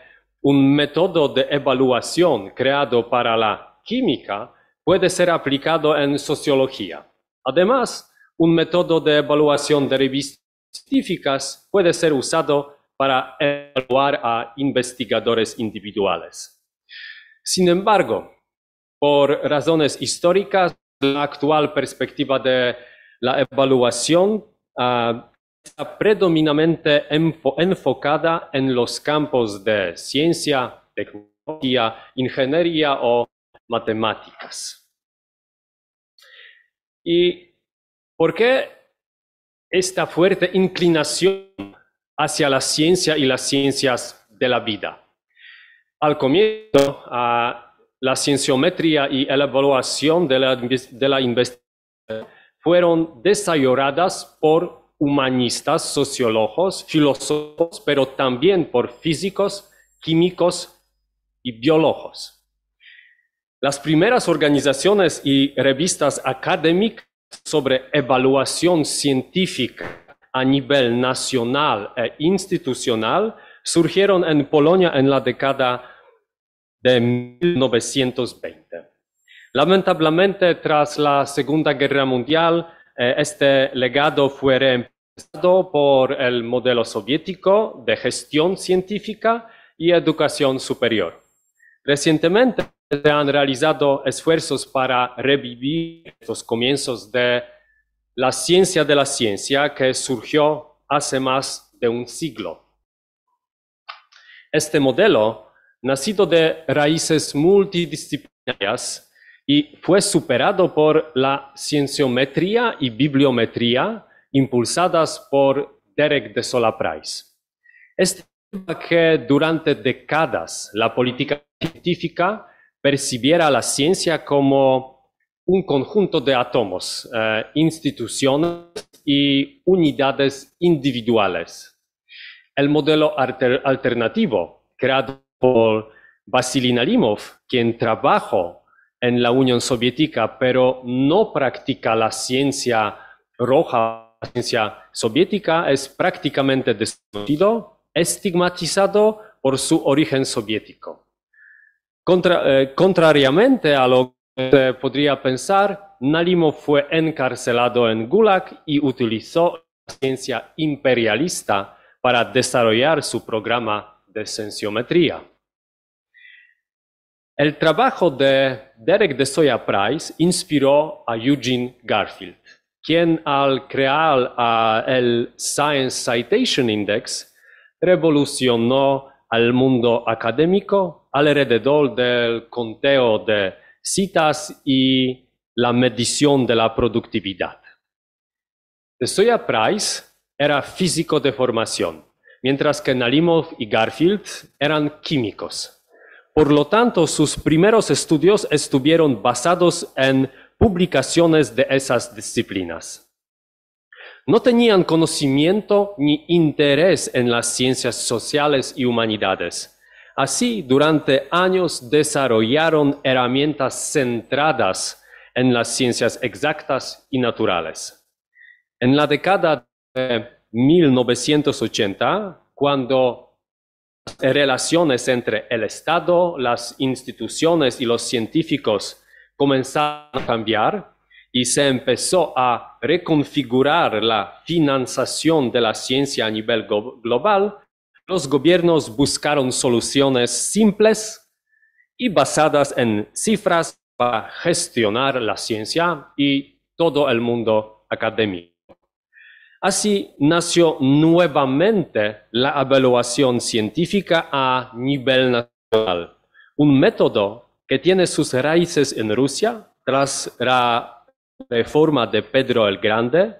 un método de evaluación creado para la química puede ser aplicado en sociología. Además, un método de evaluación de revistas científicas puede ser usado para evaluar a investigadores individuales. Sin embargo, por razones históricas, la actual perspectiva de la evaluación ah, está predominantemente enfocada en los campos de ciencia, tecnología, ingeniería o matemáticas. ¿Y por qué esta fuerte inclinación hacia la ciencia y las ciencias de la vida? Al comienzo, ah, la cienciometría y la evaluación de la investigación fueron desayoradas por humanistas, sociólogos, filósofos, pero también por físicos, químicos y biólogos. Las primeras organizaciones y revistas académicas sobre evaluación científica a nivel nacional e institucional surgieron en Polonia en la década de 1920. Lamentablemente, tras la Segunda Guerra Mundial, eh, este legado fue reemplazado por el modelo soviético de gestión científica y educación superior. Recientemente se han realizado esfuerzos para revivir los comienzos de la ciencia de la ciencia que surgió hace más de un siglo. Este modelo, nacido de raíces multidisciplinarias, y fue superado por la cienciometría y bibliometría impulsadas por Derek de Sola Price. Es que durante décadas la política científica percibiera la ciencia como un conjunto de átomos, eh, instituciones y unidades individuales. El modelo alternativo creado por Vasily Limov, quien trabajó en la Unión Soviética, pero no practica la ciencia roja, la ciencia soviética, es prácticamente desconocido, estigmatizado por su origen soviético. Eh, contrariamente a lo que se podría pensar, Nalimov fue encarcelado en Gulag y utilizó la ciencia imperialista para desarrollar su programa de sensiometría. El trabajo de Derek de Soya Price inspiró a Eugene Garfield, quien al crear el Science Citation Index revolucionó al mundo académico alrededor del conteo de citas y la medición de la productividad. De Soya Price era físico de formación, mientras que Nalimov y Garfield eran químicos. Por lo tanto, sus primeros estudios estuvieron basados en publicaciones de esas disciplinas. No tenían conocimiento ni interés en las ciencias sociales y humanidades. Así, durante años desarrollaron herramientas centradas en las ciencias exactas y naturales. En la década de 1980, cuando eh, relaciones entre el Estado, las instituciones y los científicos comenzaron a cambiar y se empezó a reconfigurar la financiación de la ciencia a nivel global, los gobiernos buscaron soluciones simples y basadas en cifras para gestionar la ciencia y todo el mundo académico. Así nació nuevamente la evaluación científica a nivel nacional, un método que tiene sus raíces en Rusia tras la reforma de Pedro el Grande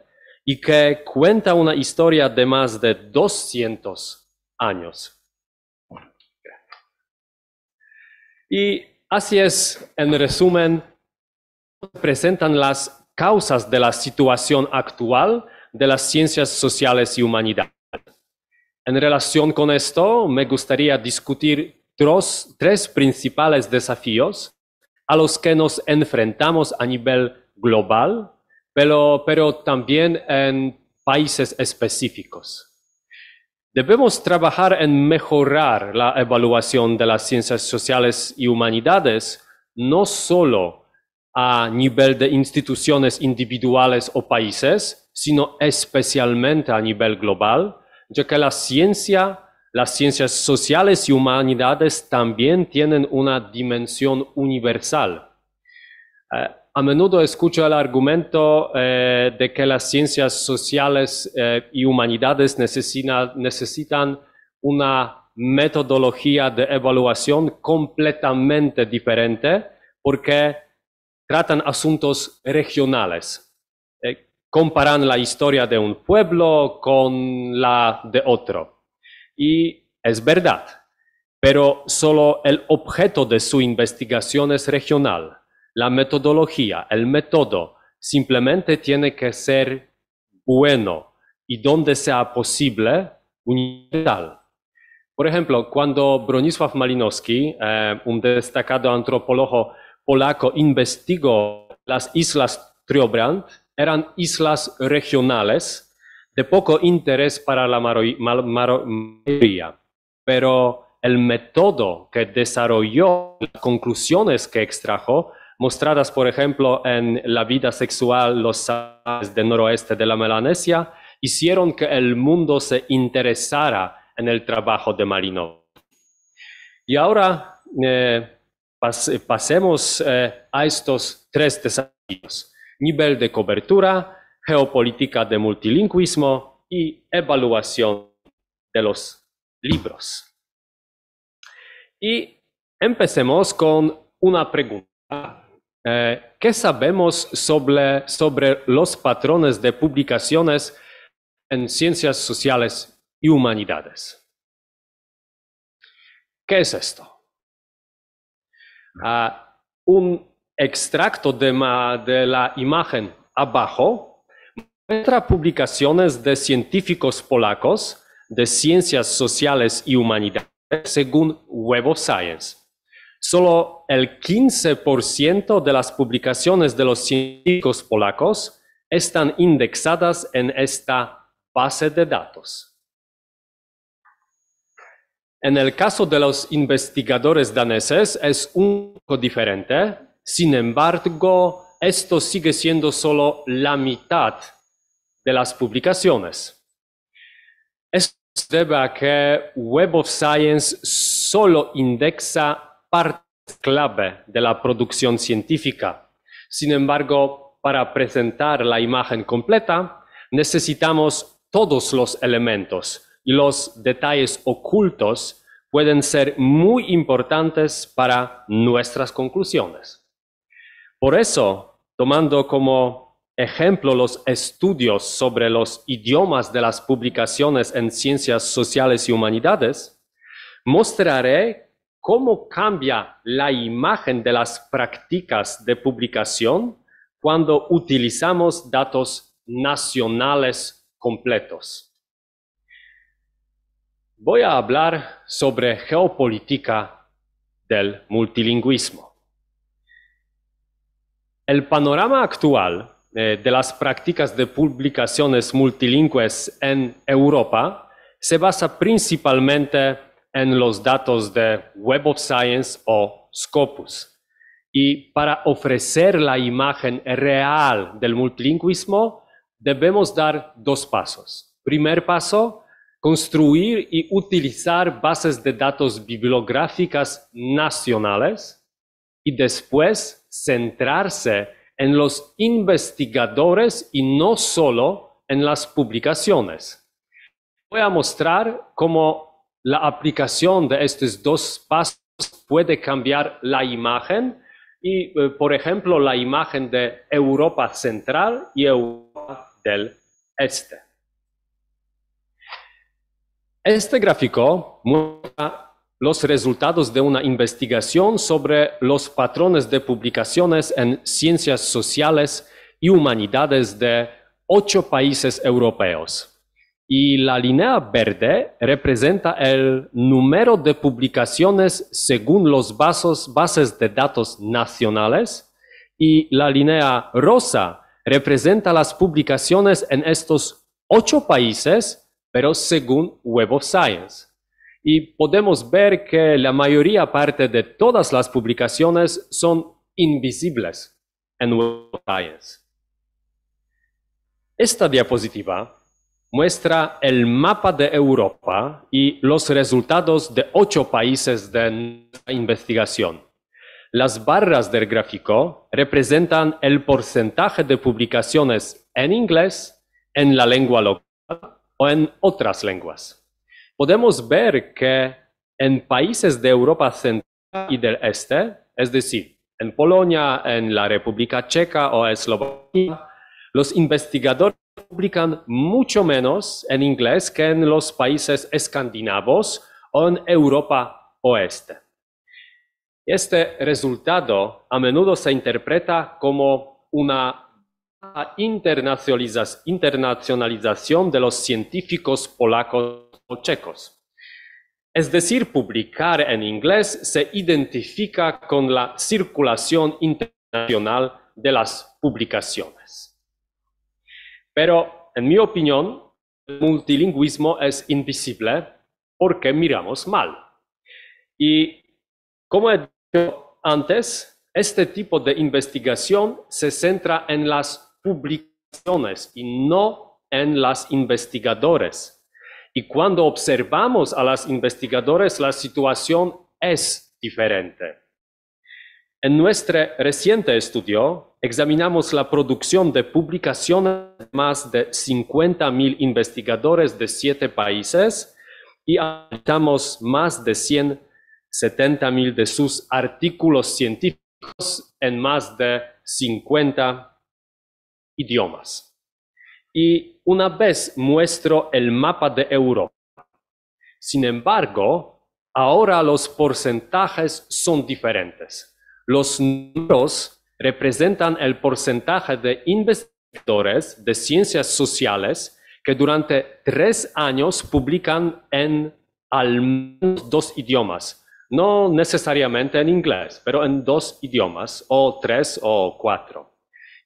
y que cuenta una historia de más de 200 años. Y así es, en resumen, presentan las causas de la situación actual de las ciencias sociales y humanidades. En relación con esto, me gustaría discutir tres, principales desafíos a los que nos enfrentamos a nivel global, pero, pero también en países específicos. Debemos trabajar en mejorar la evaluación de las ciencias sociales y humanidades, no solo a nivel de instituciones individuales o países, sino especialmente a nivel global, ya que la ciencia, las ciencias sociales y humanidades también tienen una dimensión universal. Eh, a menudo escucho el argumento eh, de que las ciencias sociales eh, y humanidades necesitan una metodología de evaluación completamente diferente porque tratan asuntos regionales, eh, comparan la historia de un pueblo con la de otro. Y es verdad, pero solo el objeto de su investigación es regional. La metodología, el método, simplemente tiene que ser bueno y donde sea posible, universal. Por ejemplo, cuando Bronisław Malinowski, eh, un destacado antropólogo polaco investigó las islas Triobrand, eran islas regionales de poco interés para la mayoría, pero el método que desarrolló, las conclusiones que extrajo, mostradas por ejemplo en La vida sexual, los salas del noroeste de la Melanesia, hicieron que el mundo se interesara en el trabajo de Marino. Y ahora eh, eh, pasemos eh, a estos tres desafíos. Nivel de cobertura, geopolítica de multilingüismo y evaluación de los libros. Y empecemos con una pregunta. Eh, ¿Qué sabemos sobre, sobre los patrones de publicaciones en ciencias sociales y humanidades? ¿Qué es esto? un extracto de, la imagen abajo muestra publicaciones de científicos polacos de ciencias sociales y humanidades según Web of Science. Solo el 15% de las publicaciones de los científicos polacos están indexadas en esta base de datos. En el caso de los investigadores daneses es un poco diferente, sin embargo, esto sigue siendo solo la mitad de las publicaciones. Esto se debe a que Web of Science solo indexa parte clave de la producción científica. Sin embargo, para presentar la imagen completa, necesitamos todos los elementos, y los detalles ocultos pueden ser muy importantes para nuestras conclusiones. Por eso, tomando como ejemplo los estudios sobre los idiomas de las publicaciones en ciencias sociales y humanidades, mostraré cómo cambia la imagen de las prácticas de publicación cuando utilizamos datos nacionales completos voy a hablar sobre geopolítica del multilingüismo. El panorama actual eh, de las prácticas de publicaciones multilingües en Europa se basa principalmente en los datos de Web of Science o Scopus. Y para ofrecer la imagen real del multilingüismo, debemos dar dos pasos. Primer paso, construir y utilizar bases de datos bibliográficas nacionales y después centrarse en los investigadores y no solo en las publicaciones. Voy a mostrar cómo la aplicación de estos dos pasos puede cambiar la imagen y, eh, por ejemplo, la imagen de Europa Central y Europa del Este. Este gráfico muestra los resultados de una investigación sobre los patrones de publicaciones en ciencias sociales y humanidades de ocho países europeos. Y la línea verde representa el número de publicaciones según los bases de datos nacionales y la línea rosa representa las publicaciones en estos ocho países pero según Web of Science. Y podemos ver que la mayoría parte de todas las publicaciones son invisibles en Web of Science. Esta diapositiva muestra el mapa de Europa y los resultados de ocho países de investigación. Las barras del gráfico representan el porcentaje de publicaciones en inglés en la lengua local o en otras lenguas. Podemos ver que en países de Europa Central y del Este, es decir, en Polonia, en la República Checa o Eslovaquia, los investigadores publican mucho menos en inglés que en los países escandinavos o en Europa Oeste. Este resultado a menudo se interpreta como una internacionalización, internacionalización de los científicos polacos o checos. Es decir, publicar en inglés se identifica con la circulación internacional de las publicaciones. Pero, en mi opinión, el multilingüismo es invisible porque miramos mal. Y, como he dicho antes, este tipo de investigación se centra en las publicaciones y no en las investigadores. Y cuando observamos a las investigadores, la situación es diferente. En nuestro reciente estudio examinamos la producción de publicaciones de más de 50.000 investigadores de siete países y analizamos más de 170.000 de sus artículos científicos en más de 50 idiomas. Y una vez muestro el mapa de Europa. Sin embargo, ahora los porcentajes son diferentes. Los números representan el porcentaje de investigadores de ciencias sociales que durante tres años publican en al menos dos idiomas. No necesariamente en inglés, pero en dos idiomas, o tres o cuatro.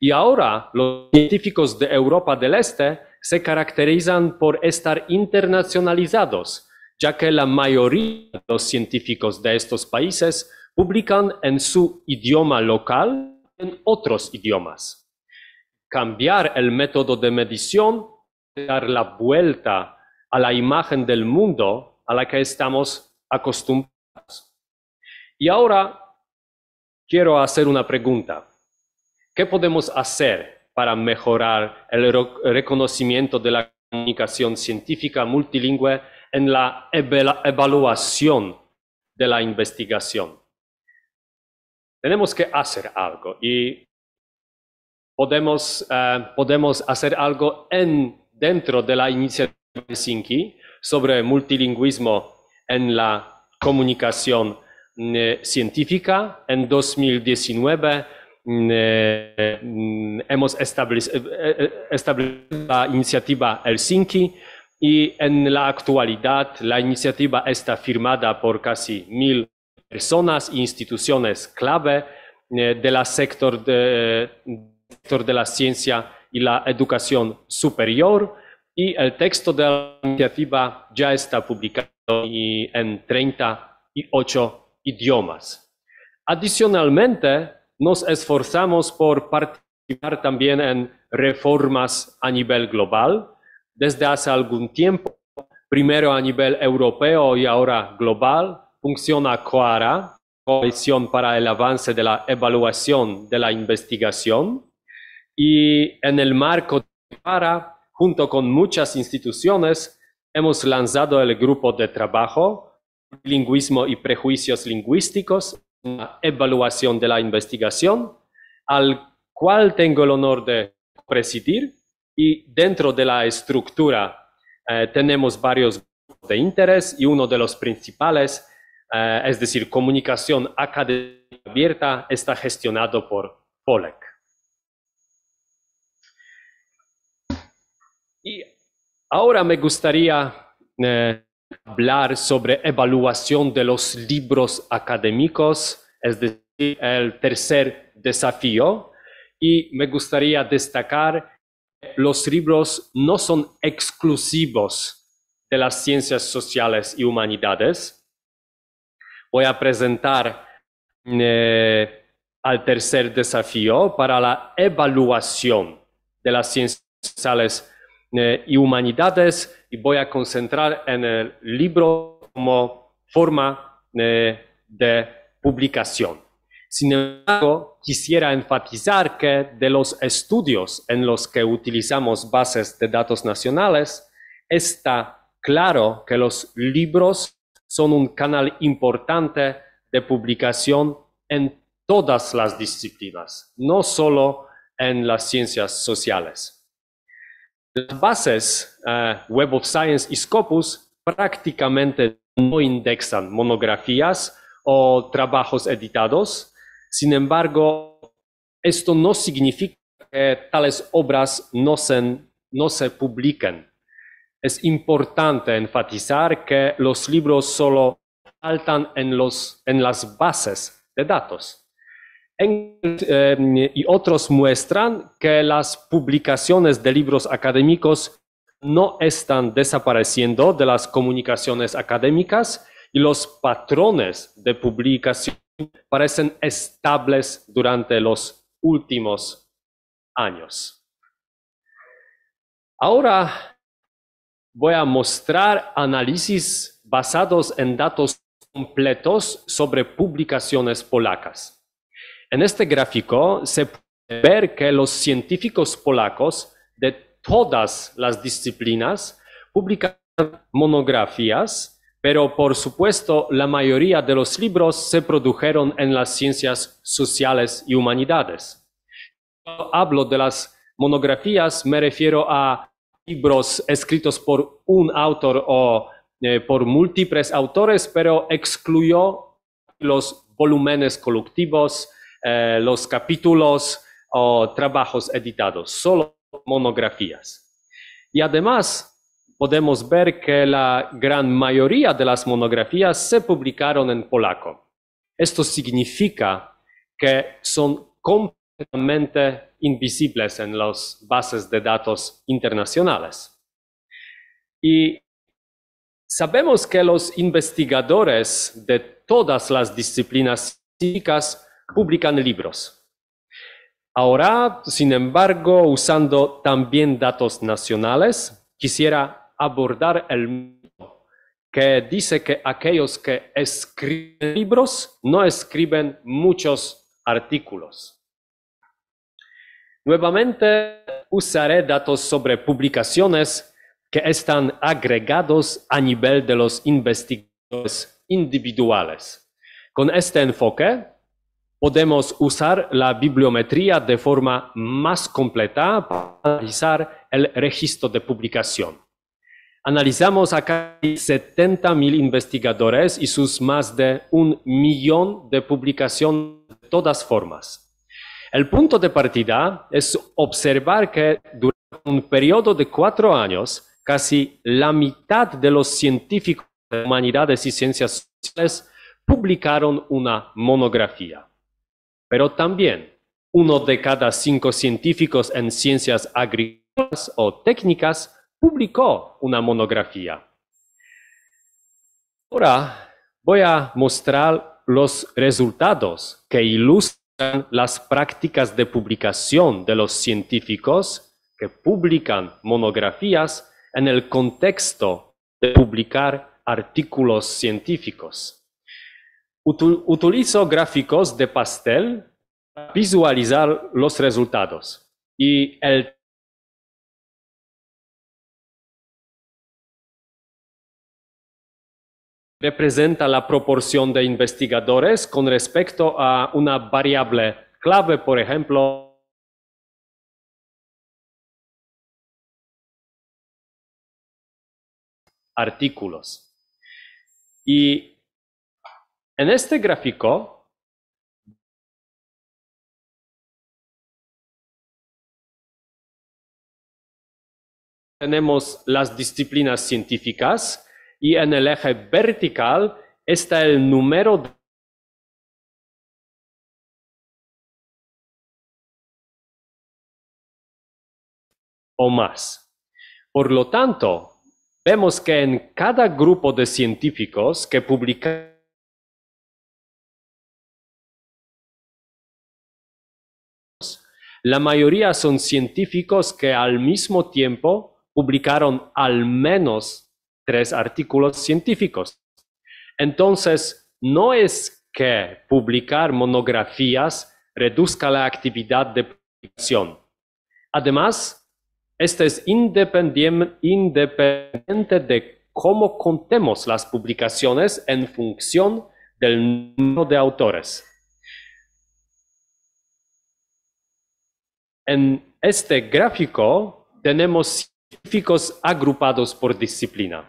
Y ahora los científicos de Europa del Este se caracterizan por estar internacionalizados, ya que la mayoría de los científicos de estos países publican en su idioma local en otros idiomas. Cambiar el método de medición, dar la vuelta a la imagen del mundo a la que estamos acostumbrados. Y ahora quiero hacer una pregunta. ¿Qué podemos hacer para mejorar el reconocimiento de la comunicación científica multilingüe en la evaluación de la investigación? Tenemos que hacer algo y podemos, eh, hacer algo dentro de la iniciativa de Helsinki sobre multilingüismo en la comunicación eh, científica. En 2019 Mm, eh, mm, hemos eh, eh, establecido, la iniciativa Helsinki y en la actualidad la iniciativa está firmada por casi mil personas e instituciones clave del sector de, sector de la ciencia y la educación superior y el texto de la iniciativa ya está publicado en 38 idiomas. Adicionalmente, nos esforzamos por participar también en reformas a nivel global. Desde hace algún tiempo, primero a nivel europeo y ahora global, funciona COARA, Coalición para el Avance de la Evaluación de la Investigación. Y en el marco de COARA, junto con muchas instituciones, hemos lanzado el grupo de trabajo Lingüismo y Prejuicios Lingüísticos, una evaluación de la investigación, al cual tengo el honor de presidir y dentro de la estructura eh, tenemos varios de interés y uno de los principales, eh, es decir, comunicación académica abierta, está gestionado por POLEC. Y ahora me gustaría eh, hablar sobre evaluación de los libros académicos, es decir, el tercer desafío. Y me gustaría destacar que los libros no son exclusivos de las ciencias sociales y humanidades. Voy a presentar el eh, al tercer desafío para la evaluación de las ciencias sociales eh, y humanidades y voy a concentrar en el libro como forma eh, de publicación. Sin embargo, quisiera enfatizar que de los estudios en los que utilizamos bases de datos nacionales, está claro que los libros son un canal importante de publicación en todas las disciplinas, no solo en las ciencias sociales las bases eh, Web of Science y Scopus prácticamente no indexan monografías o trabajos editados. Sin embargo, esto no significa que tales obras no se, publiquen. Es importante enfatizar que los libros solo faltan en las bases de datos. Em, y otros muestran que las publicaciones de libros académicos no están desapareciendo de las comunicaciones académicas y los patrones de publicación parecen estables durante los últimos años. Ahora voy a mostrar análisis basados en datos completos sobre publicaciones polacas. En este gráfico se puede ver que los científicos polacos de todas las disciplinas publicaron monografías, pero por supuesto la mayoría de los libros se produjeron en las ciencias sociales y humanidades. Cuando hablo de las monografías, me refiero a libros escritos por un autor o eh, por múltiples autores, pero excluyó los volúmenes colectivos, eh, los capítulos o trabajos editados, solo monografías. Y además podemos ver que la gran mayoría de las monografías se publicaron en polaco. Esto significa que son completamente invisibles en las bases de datos internacionales. Y sabemos que los investigadores de todas las disciplinas científicas publican libros. Ahora, sin embargo, usando también datos nacionales, quisiera abordar el mito que dice que aquellos que escriben libros no escriben muchos artículos. Nuevamente usaré datos sobre publicaciones que están agregados a nivel de los investigadores individuales. Con este enfoque podemos usar la bibliometría de forma más completa para analizar el registro de publicación. Analizamos a casi 70.000 investigadores y sus más de un millón de publicaciones de todas formas. El punto de partida es observar que durante un periodo de cuatro años, casi la mitad de los científicos de humanidades y ciencias sociales publicaron una monografía pero también uno de cada cinco científicos en ciencias agrícolas o técnicas publicó una monografía. Ahora voy a mostrar los resultados que ilustran las prácticas de publicación de los científicos que publican monografías en el contexto de publicar artículos científicos utilizo gráficos de pastel para visualizar los resultados. Y el representa la proporción de investigadores con respecto a una variable clave, por ejemplo, artículos. Y en este gráfico tenemos las disciplinas científicas y en el eje vertical está el número de o más. Por lo tanto, vemos que en cada grupo de científicos que publicamos, La mayoría son científicos que al mismo tiempo publicaron al menos tres artículos científicos. Entonces, no es que publicar monografías reduzca la actividad de publicación. Además, esto es independiente de cómo contemos las publicaciones en función del número de autores. En este gráfico tenemos científicos agrupados por disciplina.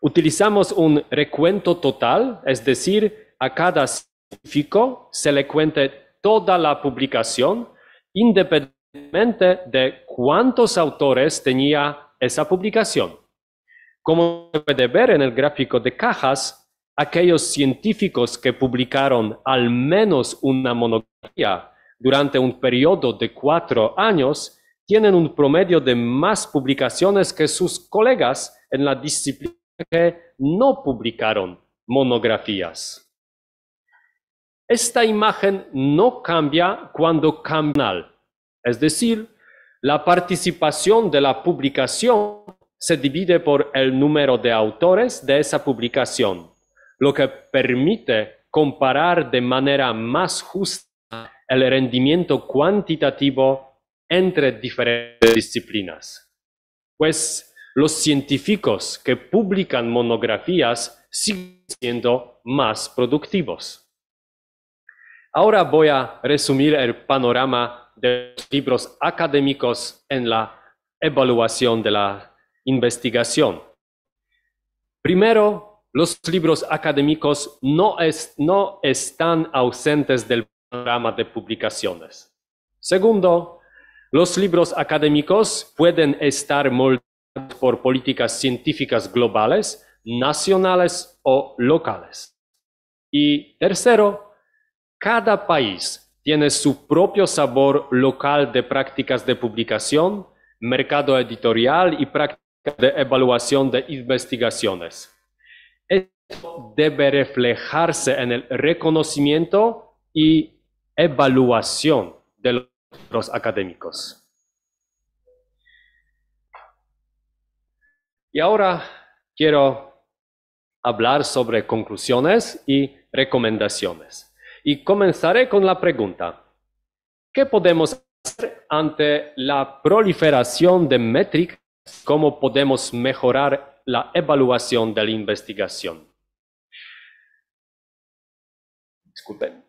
Utilizamos un recuento total, es decir, a cada científico se le cuente toda la publicación, independientemente de cuántos autores tenía esa publicación. Como se puede ver en el gráfico de cajas, aquellos científicos que publicaron al menos una monografía durante un periodo de cuatro años tienen un promedio de más publicaciones que sus colegas en la disciplina que no publicaron monografías. Esta imagen no cambia cuando cambia, es decir, la participación de la publicación se divide por el número de autores de esa publicación, lo que permite comparar de manera más justa el rendimiento cuantitativo entre diferentes disciplinas. Pues los científicos que publican monografías siguen siendo más productivos. Ahora voy a resumir el panorama de los libros académicos en la evaluación de la investigación. Primero, los libros académicos no, no están ausentes del de publicaciones. Segundo, los libros académicos pueden estar moldeados por políticas científicas globales, nacionales o locales. Y tercero, cada país tiene su propio sabor local de prácticas de publicación, mercado editorial y prácticas de evaluación de investigaciones. Esto debe reflejarse en el reconocimiento y evaluación de los académicos. Y ahora quiero hablar sobre conclusiones y recomendaciones. Y comenzaré con la pregunta, ¿qué podemos hacer ante la proliferación de métricas? ¿Cómo podemos mejorar la evaluación de la investigación? Disculpen.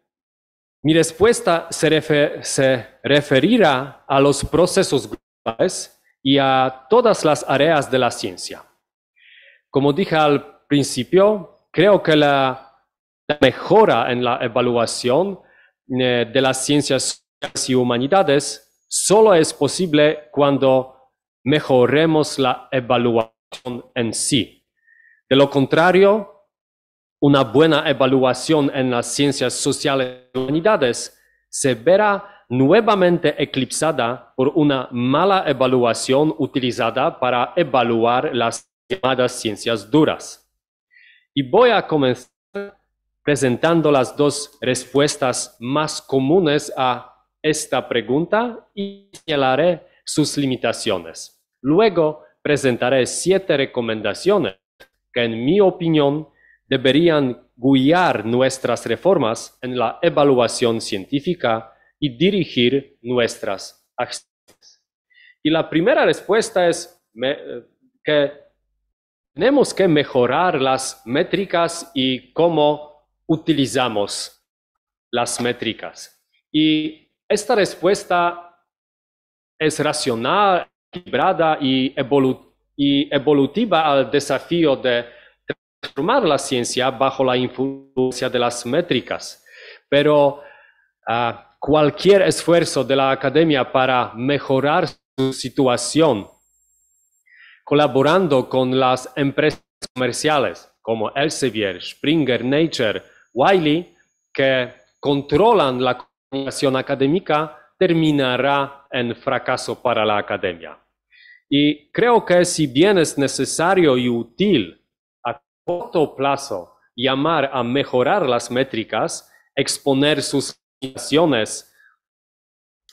Mi respuesta se, referirá a los procesos globales y a todas las áreas de la ciencia. Como dije al principio, creo que la, mejora en la evaluación eh, de las ciencias y humanidades solo es posible cuando mejoremos la evaluación en sí. De lo contrario, una buena evaluación en las ciencias sociales y humanidades se verá nuevamente eclipsada por una mala evaluación utilizada para evaluar las llamadas ciencias duras. Y voy a comenzar presentando las dos respuestas más comunes a esta pregunta y señalaré sus limitaciones. Luego presentaré siete recomendaciones que en mi opinión deberían guiar nuestras reformas en la evaluación científica y dirigir nuestras acciones. Y la primera respuesta es eh, que tenemos que mejorar las métricas y cómo utilizamos las métricas. Y esta respuesta es racional, equilibrada y evolutiva al desafío de la ciencia bajo la influencia de las métricas, pero ah, cualquier esfuerzo de la academia para mejorar su situación, colaborando con las empresas comerciales como Elsevier, Springer, Nature, Wiley, que controlan la comunicación académica, terminará en fracaso para la academia. Y creo que si bien es necesario y útil corto plazo llamar a mejorar las métricas, exponer sus acciones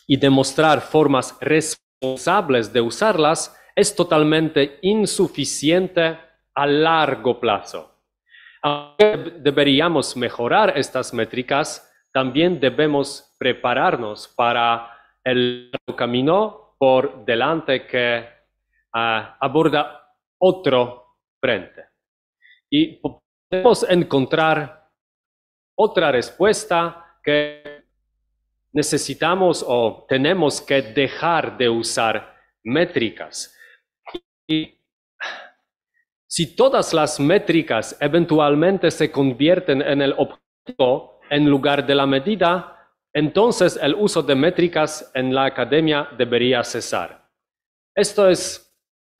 y demostrar formas responsables de usarlas es totalmente insuficiente a largo plazo. Aunque deberíamos mejorar estas métricas, también debemos prepararnos para el camino por delante que ah, aborda otro frente. Y podemos encontrar otra respuesta que necesitamos o tenemos que dejar de usar métricas. si todas las métricas eventualmente se convierten en el objeto en lugar de la medida, entonces el uso de métricas en la academia debería cesar. Esto es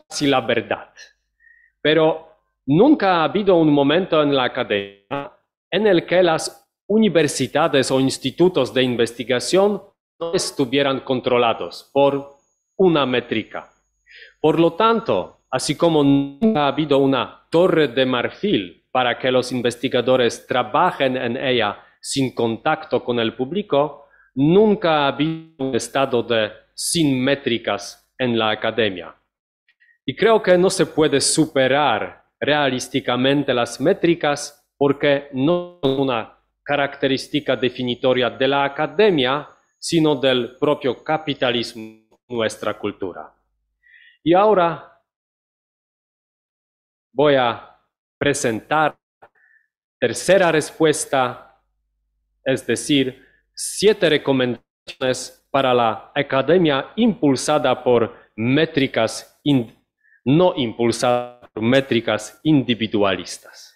casi la verdad. Pero Nunca ha habido un momento en la academia en el que las universidades o institutos de investigación no estuvieran controlados por una métrica. Por lo tanto, así como nunca ha habido una torre de marfil para que los investigadores trabajen en ella sin contacto con el público, nunca ha habido un estado de sin métricas en la academia. Y creo que no se puede superar realísticamente las métricas porque no son una característica definitoria de la academia, sino del propio capitalismo, nuestra cultura. Y ahora voy a presentar tercera respuesta, es decir, siete recomendaciones para la academia impulsada por métricas no impulsadas métricas individualistas.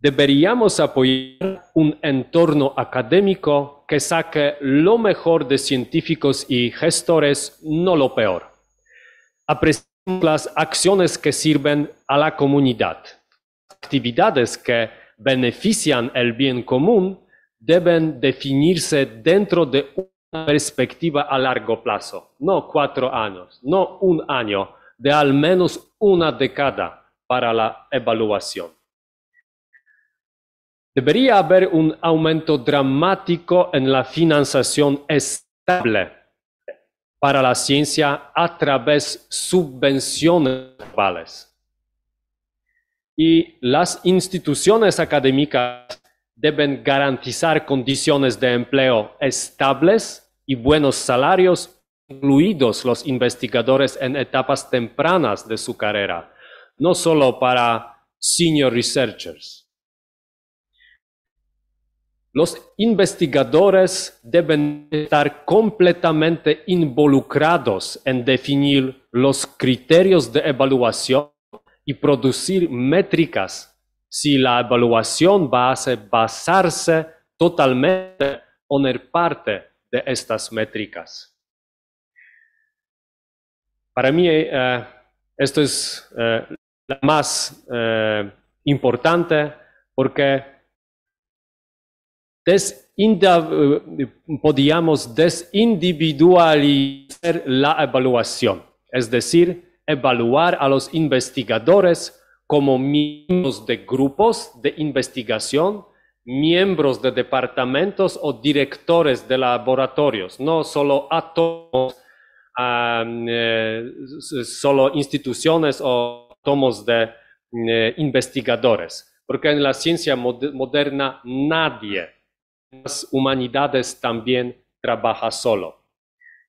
Deberíamos apoyar un entorno académico que saque lo mejor de científicos y gestores, no lo peor. Apreciamos las acciones que sirven a la comunidad. Actividades que benefician el bien común deben definirse dentro de un perspectiva a largo plazo, no cuatro años, no un año, de al menos una década para la evaluación. Debería haber un aumento dramático en la financiación estable para la ciencia a través de subvenciones globales. Y las instituciones académicas deben garantizar condiciones de empleo estables y buenos salarios, incluidos los investigadores en etapas tempranas de su carrera, no solo para senior researchers. Los investigadores deben estar completamente involucrados en definir los criterios de evaluación y producir métricas si la evaluación va a basarse totalmente en el parte de estas métricas. Para mí, eh, esto es lo eh, la más eh, importante porque podíamos desindividualizar la evaluación, es decir, evaluar a los investigadores como miembros de grupos de investigación, miembros de departamentos o directores de laboratorios, no solo átomos, eh, solo instituciones o átomos de eh, investigadores, porque en la ciencia moderna nadie, las humanidades también trabaja solo.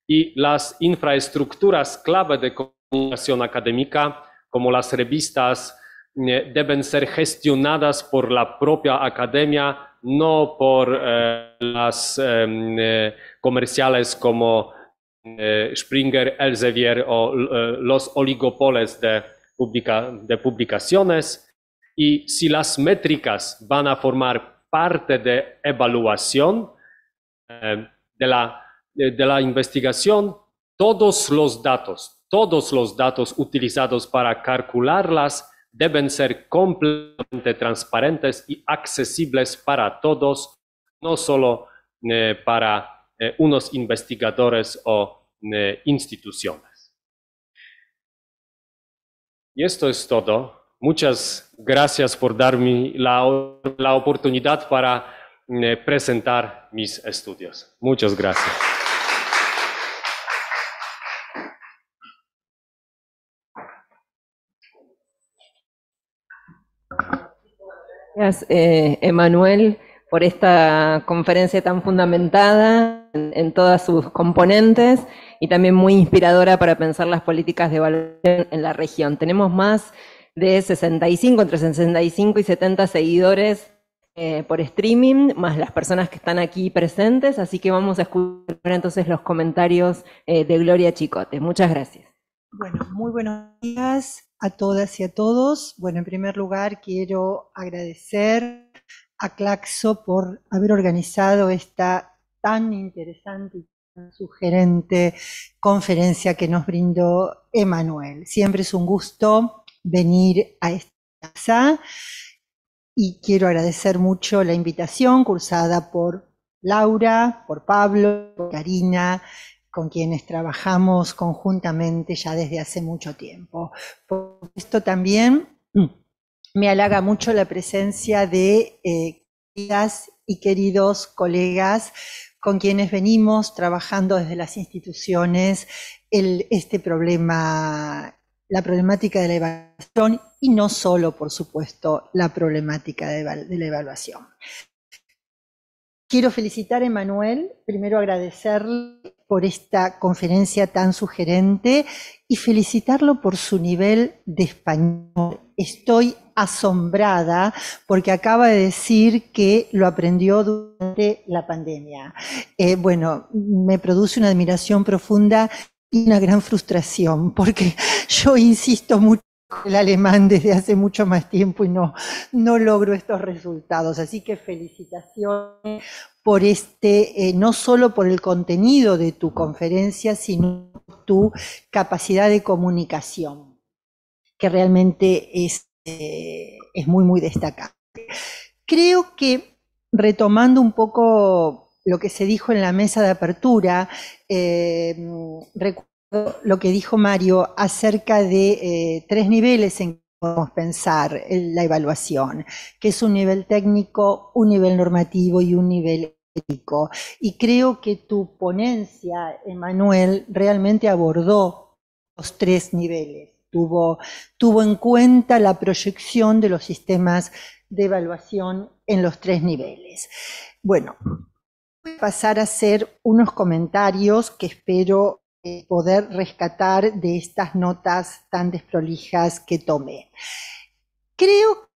Y las infraestructuras clave de comunicación académica, como las revistas, deben ser gestionadas por la propia academia, no por eh, las em, eh, comerciales como eh, Springer, Elsevier o los oligopoles de, publicaciones. Y si las métricas van a formar parte de evaluación de la, de la investigación, todos los datos, todos los datos utilizados para calcularlas deben ser completamente transparentes y accesibles para todos, no solo eh, para eh, unos investigadores o eh, instituciones. Y esto es todo. Muchas gracias por darme la oportunidad para presentar mis estudios. Muchas gracias. Gracias, eh, Emanuel, por esta conferencia tan fundamentada en, todas sus componentes y también muy inspiradora para pensar las políticas de valor en la región. Tenemos más de 65, entre 65 y 70 seguidores eh, por streaming, más las personas que están aquí presentes, así que vamos a escuchar entonces los comentarios eh, de Gloria Chicote. Muchas gracias. Bueno, muy buenos días a todas y a todos. Bueno, en primer lugar quiero agradecer a Claxo por haber organizado esta tan interesante y tan sugerente conferencia que nos brindó Emanuel. Siempre es un gusto venir a esta casa y quiero agradecer mucho la invitación cursada por Laura, por Pablo, por Karina con quienes trabajamos conjuntamente ya desde hace mucho tiempo. Por esto también me halaga mucho la presencia de eh, y queridos colegas con quienes venimos trabajando desde las instituciones el, este problema, la problemática de la evaluación y no solo, por supuesto, la problemática de, de la evaluación. Quiero felicitar a Emanuel, primero agradecerle por esta conferencia tan sugerente y felicitarlo por su nivel de español. Estoy asombrada porque acaba de decir que lo aprendió durante la pandemia. Eh, bueno, me produce una admiración profunda y una gran frustración porque <laughs> yo insisto mucho en el alemán desde hace mucho más tiempo y no, no logro estos resultados. Así que felicitaciones este, eh, no solo por el contenido de tu conferencia, sino tu capacidad de comunicación, que realmente eh, es, muy, muy destacable. Creo que retomando un poco lo que se dijo en la mesa de apertura, eh, recuerdo lo que dijo Mario acerca de tres niveles en que podemos pensar la evaluación, que es un nivel técnico, un nivel normativo y un nivel y creo que tu ponencia, Emanuel, realmente abordó los tres niveles. Tuvo, tuvo en cuenta la proyección de los sistemas de evaluación en los tres niveles. Bueno, voy a pasar a hacer unos comentarios que espero eh, poder rescatar de estas notas tan desprolijas que tomé. Creo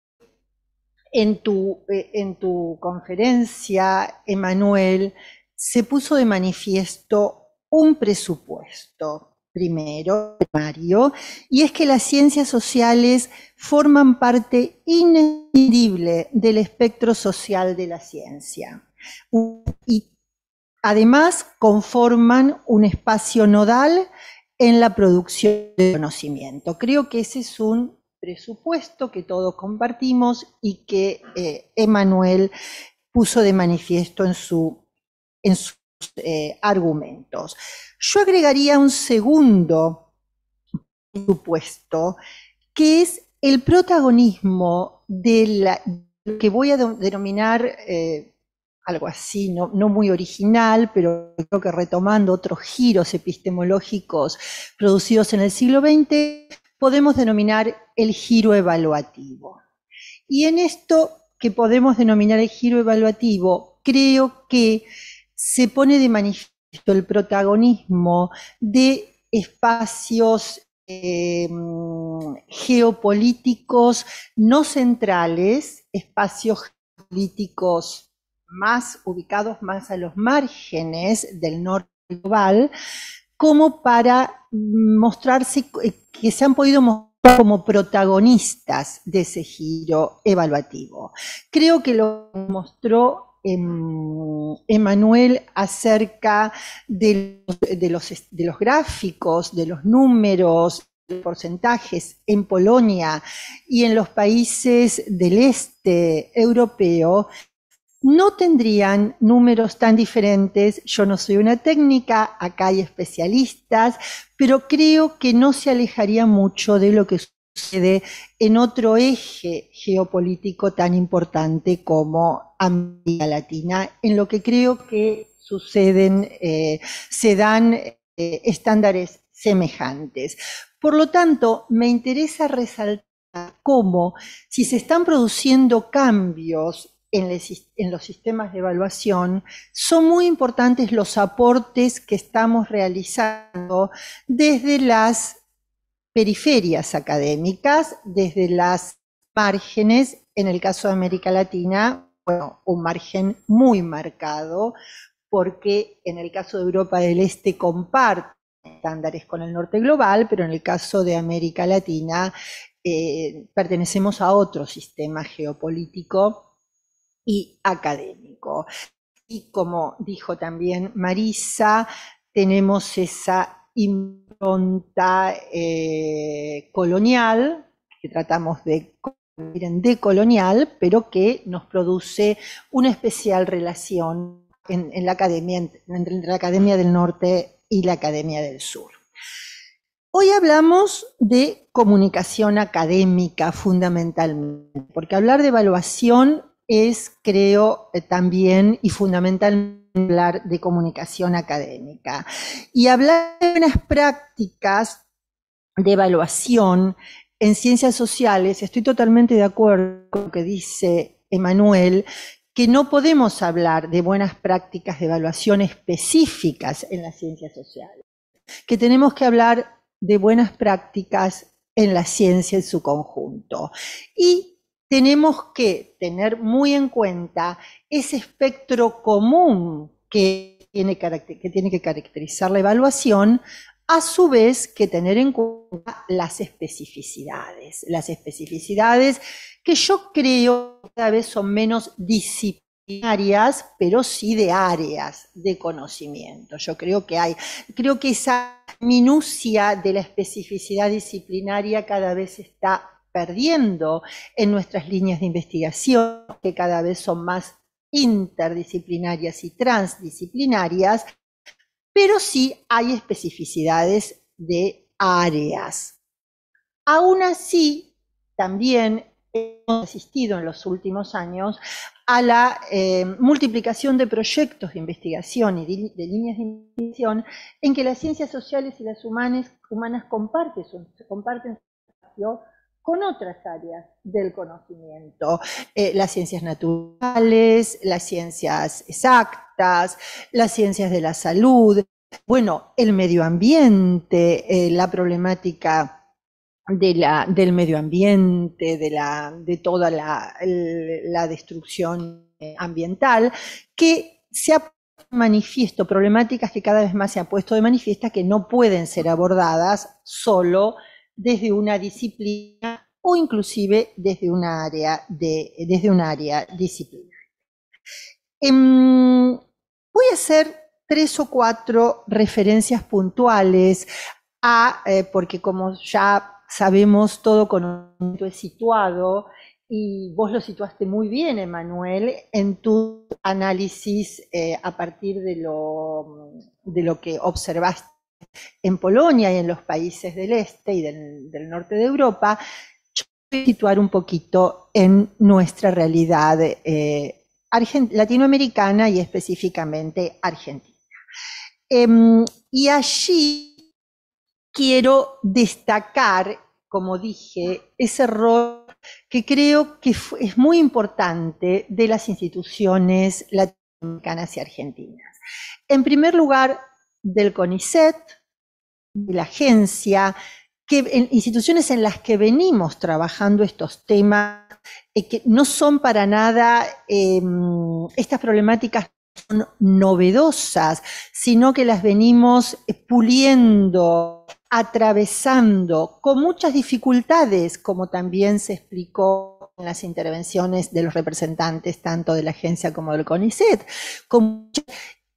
en tu, eh, en tu conferencia, Emanuel, se puso de manifiesto un presupuesto primero, primario, y es que las ciencias sociales forman parte ineludible del espectro social de la ciencia. Y además conforman un espacio nodal en la producción de conocimiento. Creo que ese es un presupuesto que todos compartimos y que Emanuel eh, puso de manifiesto en, su, en sus eh, argumentos. Yo agregaría un segundo presupuesto, que es el protagonismo de lo que voy a denominar eh, algo así, no, no, muy original, pero creo que retomando otros giros epistemológicos producidos en el siglo XX, podemos denominar el giro evaluativo. Y en esto que podemos denominar el giro evaluativo, creo que se pone de manifiesto el protagonismo de espacios em, geopolíticos no centrales, espacios geopolíticos más ubicados más a los márgenes del norte global, como para mostrarse, eh, que se han podido mostrar como protagonistas de ese giro evaluativo. Creo que lo mostró Emanuel em, acerca de los, de, de los gráficos, de los números, porcentajes en Polonia y en los países del este europeo no tendrían números tan diferentes. Yo no soy una técnica, acá hay especialistas, pero creo que no se alejaría mucho de lo que sucede en otro eje geopolítico tan importante como América Latina, en lo que creo que suceden, eh, se dan eh, estándares semejantes. Por lo tanto, me interesa resaltar cómo si se están produciendo cambios en, los sistemas de evaluación, son muy importantes los aportes que estamos realizando desde las periferias académicas, desde las márgenes, en el caso de América Latina, bueno, un margen muy marcado, porque en el caso de Europa del Este comparte estándares con el norte global, pero en el caso de América Latina eh, pertenecemos a otro sistema geopolítico y académico. Y como dijo también Marisa, tenemos esa impronta eh, colonial, que tratamos de colonial, pero que nos produce una especial relación en, la academia, entre, entre, la Academia del Norte y la Academia del Sur. Hoy hablamos de comunicación académica fundamentalmente, porque hablar de evaluación es, creo, eh, también y fundamentalmente hablar de comunicación académica. Y hablar de buenas prácticas de evaluación en ciencias sociales, estoy totalmente de acuerdo con lo que dice Emanuel, que no podemos hablar de buenas prácticas de evaluación específicas en las ciencias sociales, que tenemos que hablar de buenas prácticas en la ciencia en su conjunto. Y tenemos que tener muy en cuenta ese espectro común que tiene que, caracterizar la evaluación, a su vez que tener en cuenta las especificidades, las especificidades que yo creo cada vez son menos disciplinarias, pero sí de áreas de conocimiento. Yo creo que hay, creo que esa minucia de la especificidad disciplinaria cada vez está perdiendo en nuestras líneas de investigación, que cada vez son más interdisciplinarias y transdisciplinarias, pero sí hay especificidades de áreas. Aún así, también hemos asistido en los últimos años a la eh, multiplicación de proyectos de investigación y de, líneas de investigación en que las ciencias sociales y las humanas, comparten comparten su espacio con otras áreas del conocimiento, eh, las ciencias naturales, las ciencias exactas, las ciencias de la salud, bueno, el medio ambiente, eh, la problemática del medio ambiente, de, toda la, destrucción ambiental, que se ha manifiesto problemáticas que cada vez más se han puesto de manifiesta que no pueden ser abordadas solo desde una disciplina o inclusive desde un área, de, desde un área disciplinaria. Em, voy a hacer tres o cuatro referencias puntuales a, eh, porque como ya sabemos, todo conocimiento es situado y vos lo situaste muy bien, Emanuel, en tu análisis eh, a partir lo, de lo que observaste en Polonia y en los países del este y del, norte de Europa, yo situar un poquito en nuestra realidad eh, latinoamericana y específicamente argentina. Em, y allí quiero destacar, como dije, ese rol que creo que es muy importante de las instituciones latinoamericanas y argentinas. En primer lugar, del CONICET, de la agencia, que, en, instituciones en las que venimos trabajando estos temas, eh, que no son para nada, em, estas problemáticas son novedosas, sino que las venimos eh, puliendo, atravesando, con muchas dificultades, como también se explicó en las intervenciones de los representantes tanto de la agencia como del CONICET, con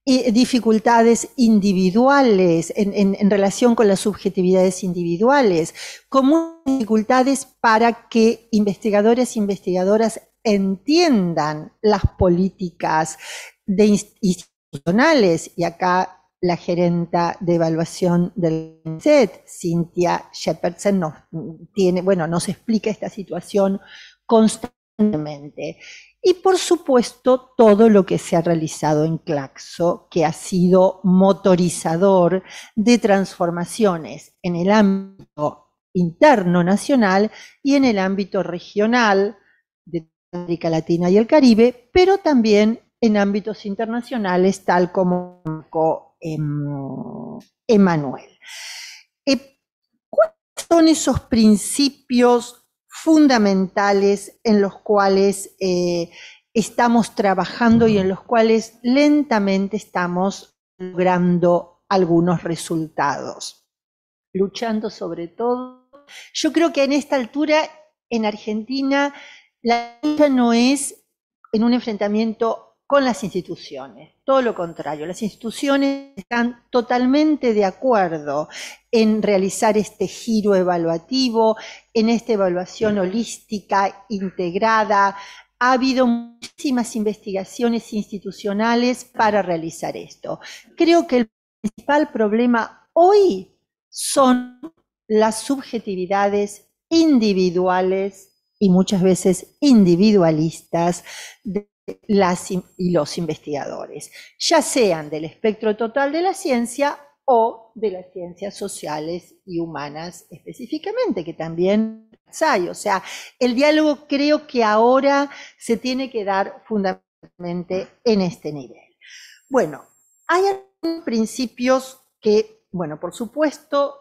y dificultades individuales en, relación con las subjetividades individuales, como dificultades para que investigadores e investigadoras entiendan las políticas de institucionales. Y acá la gerenta de evaluación del CET, Cynthia Shepardson, nos, tiene, bueno, nos explica esta situación constantemente. Y por supuesto, todo lo que se ha realizado en Claxo, que ha sido motorizador de transformaciones en el ámbito interno nacional y en el ámbito regional de América Latina y el Caribe, pero también en ámbitos internacionales, tal como Emanuel. Em, eh, ¿Cuáles son esos principios fundamentales en los cuales eh, estamos trabajando y en los cuales lentamente estamos logrando algunos resultados, luchando sobre todo. Yo creo que en esta altura, en Argentina, la lucha no es en un enfrentamiento con las instituciones. Todo lo contrario, las instituciones están totalmente de acuerdo en realizar este giro evaluativo, en esta evaluación holística, integrada. Ha habido muchísimas investigaciones institucionales para realizar esto. Creo que el principal problema hoy son las subjetividades individuales y muchas veces individualistas y los investigadores, ya sean del espectro total de la ciencia o de las ciencias sociales y humanas específicamente, que también hay. O sea, el diálogo creo que ahora se tiene que dar fundamentalmente en este nivel. Bueno, hay algunos principios que, bueno, por supuesto,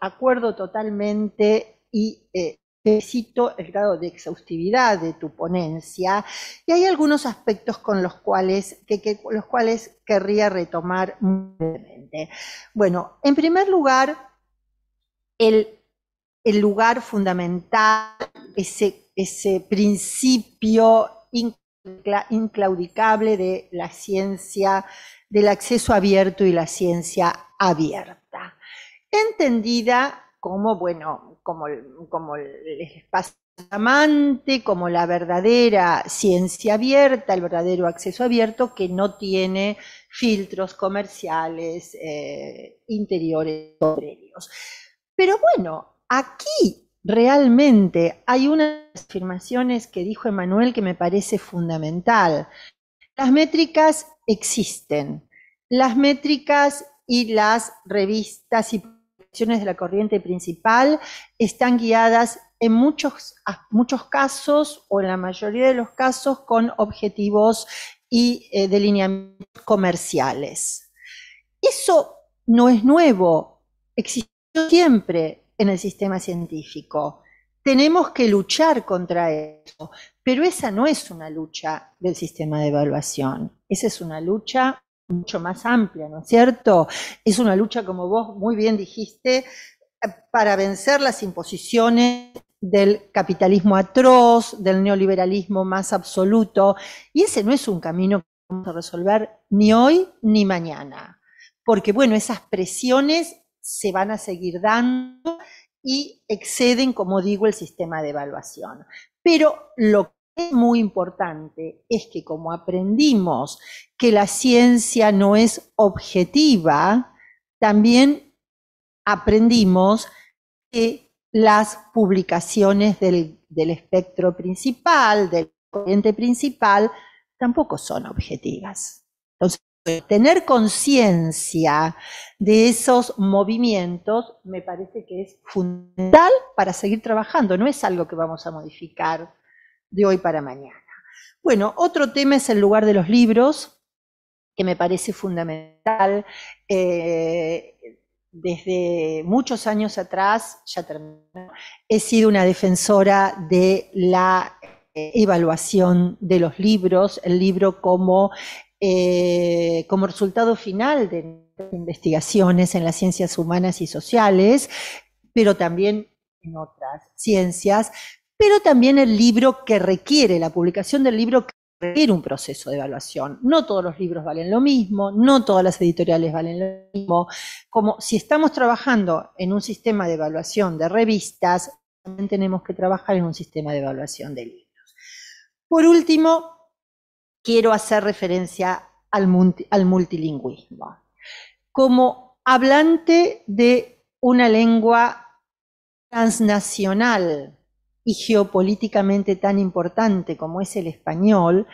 acuerdo totalmente y eh, cito el grado de exhaustividad de tu ponencia y hay algunos aspectos con los cuales, que, los cuales querría retomar brevemente. Bueno, en primer lugar, el, lugar fundamental, ese, ese principio inclaudicable de la ciencia, del acceso abierto y la ciencia abierta, entendida como, bueno, como, como el espacio amante, como la verdadera ciencia abierta, el verdadero acceso abierto que no tiene filtros comerciales eh, interiores previos. Pero bueno, aquí realmente hay unas afirmaciones que dijo Emanuel que me parece fundamental. Las métricas existen. Las métricas y las revistas y de la corriente principal están guiadas en muchos, muchos casos o en la mayoría de los casos con objetivos y eh, delineamientos comerciales. Eso no es nuevo, existió siempre en el sistema científico. Tenemos que luchar contra eso, pero esa no es una lucha del sistema de evaluación, esa es una lucha mucho más amplia, ¿no es cierto? Es una lucha, como vos muy bien dijiste, para vencer las imposiciones del capitalismo atroz, del neoliberalismo más absoluto, y ese no es un camino que vamos a resolver ni hoy ni mañana, porque bueno, esas presiones se van a seguir dando y exceden, como digo, el sistema de evaluación. Pero lo es muy importante es que como aprendimos que la ciencia no es objetiva, también aprendimos que las publicaciones del, del espectro principal, del corriente principal, tampoco son objetivas. Entonces, tener conciencia de esos movimientos me parece que es fundamental para seguir trabajando, no es algo que vamos a modificar de hoy para mañana. Bueno, otro tema es el lugar de los libros, que me parece fundamental. Eh, desde muchos años atrás, ya he sido una defensora de la eh, evaluación de los libros, el libro como, eh, como resultado final de investigaciones en las ciencias humanas y sociales, pero también en otras ciencias, pero también el libro que requiere, la publicación del libro que requiere un proceso de evaluación. No todos los libros valen lo mismo, no todas las editoriales valen lo mismo. Como si estamos trabajando en un sistema de evaluación de revistas, también tenemos que trabajar en un sistema de evaluación de libros. Por último, quiero hacer referencia al, al multilingüismo. Como hablante de una lengua transnacional, y geopolíticamente tan importante como es el español,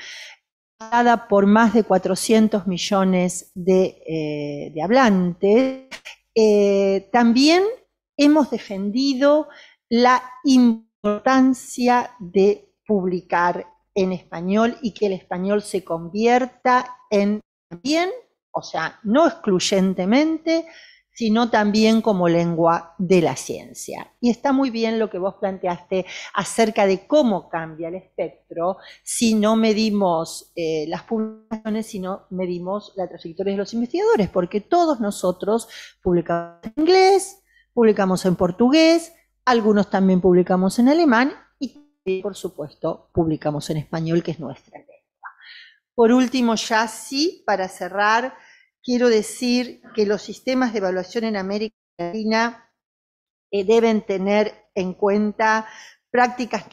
dada por más de 400 millones de, eh, hablantes, eh, también hemos defendido la importancia de publicar en español y que el español se convierta en también, o sea, no excluyentemente, sino también como lengua de la ciencia. Y está muy bien lo que vos planteaste acerca de cómo cambia el espectro si no medimos eh, las publicaciones, si medimos la trayectoria de los investigadores, porque todos nosotros publicamos en inglés, publicamos en portugués, algunos también publicamos en alemán y, por supuesto, publicamos en español, que es nuestra lengua. Por último, ya sí, para cerrar, quiero decir que los sistemas de evaluación en América Latina eh, deben tener en cuenta prácticas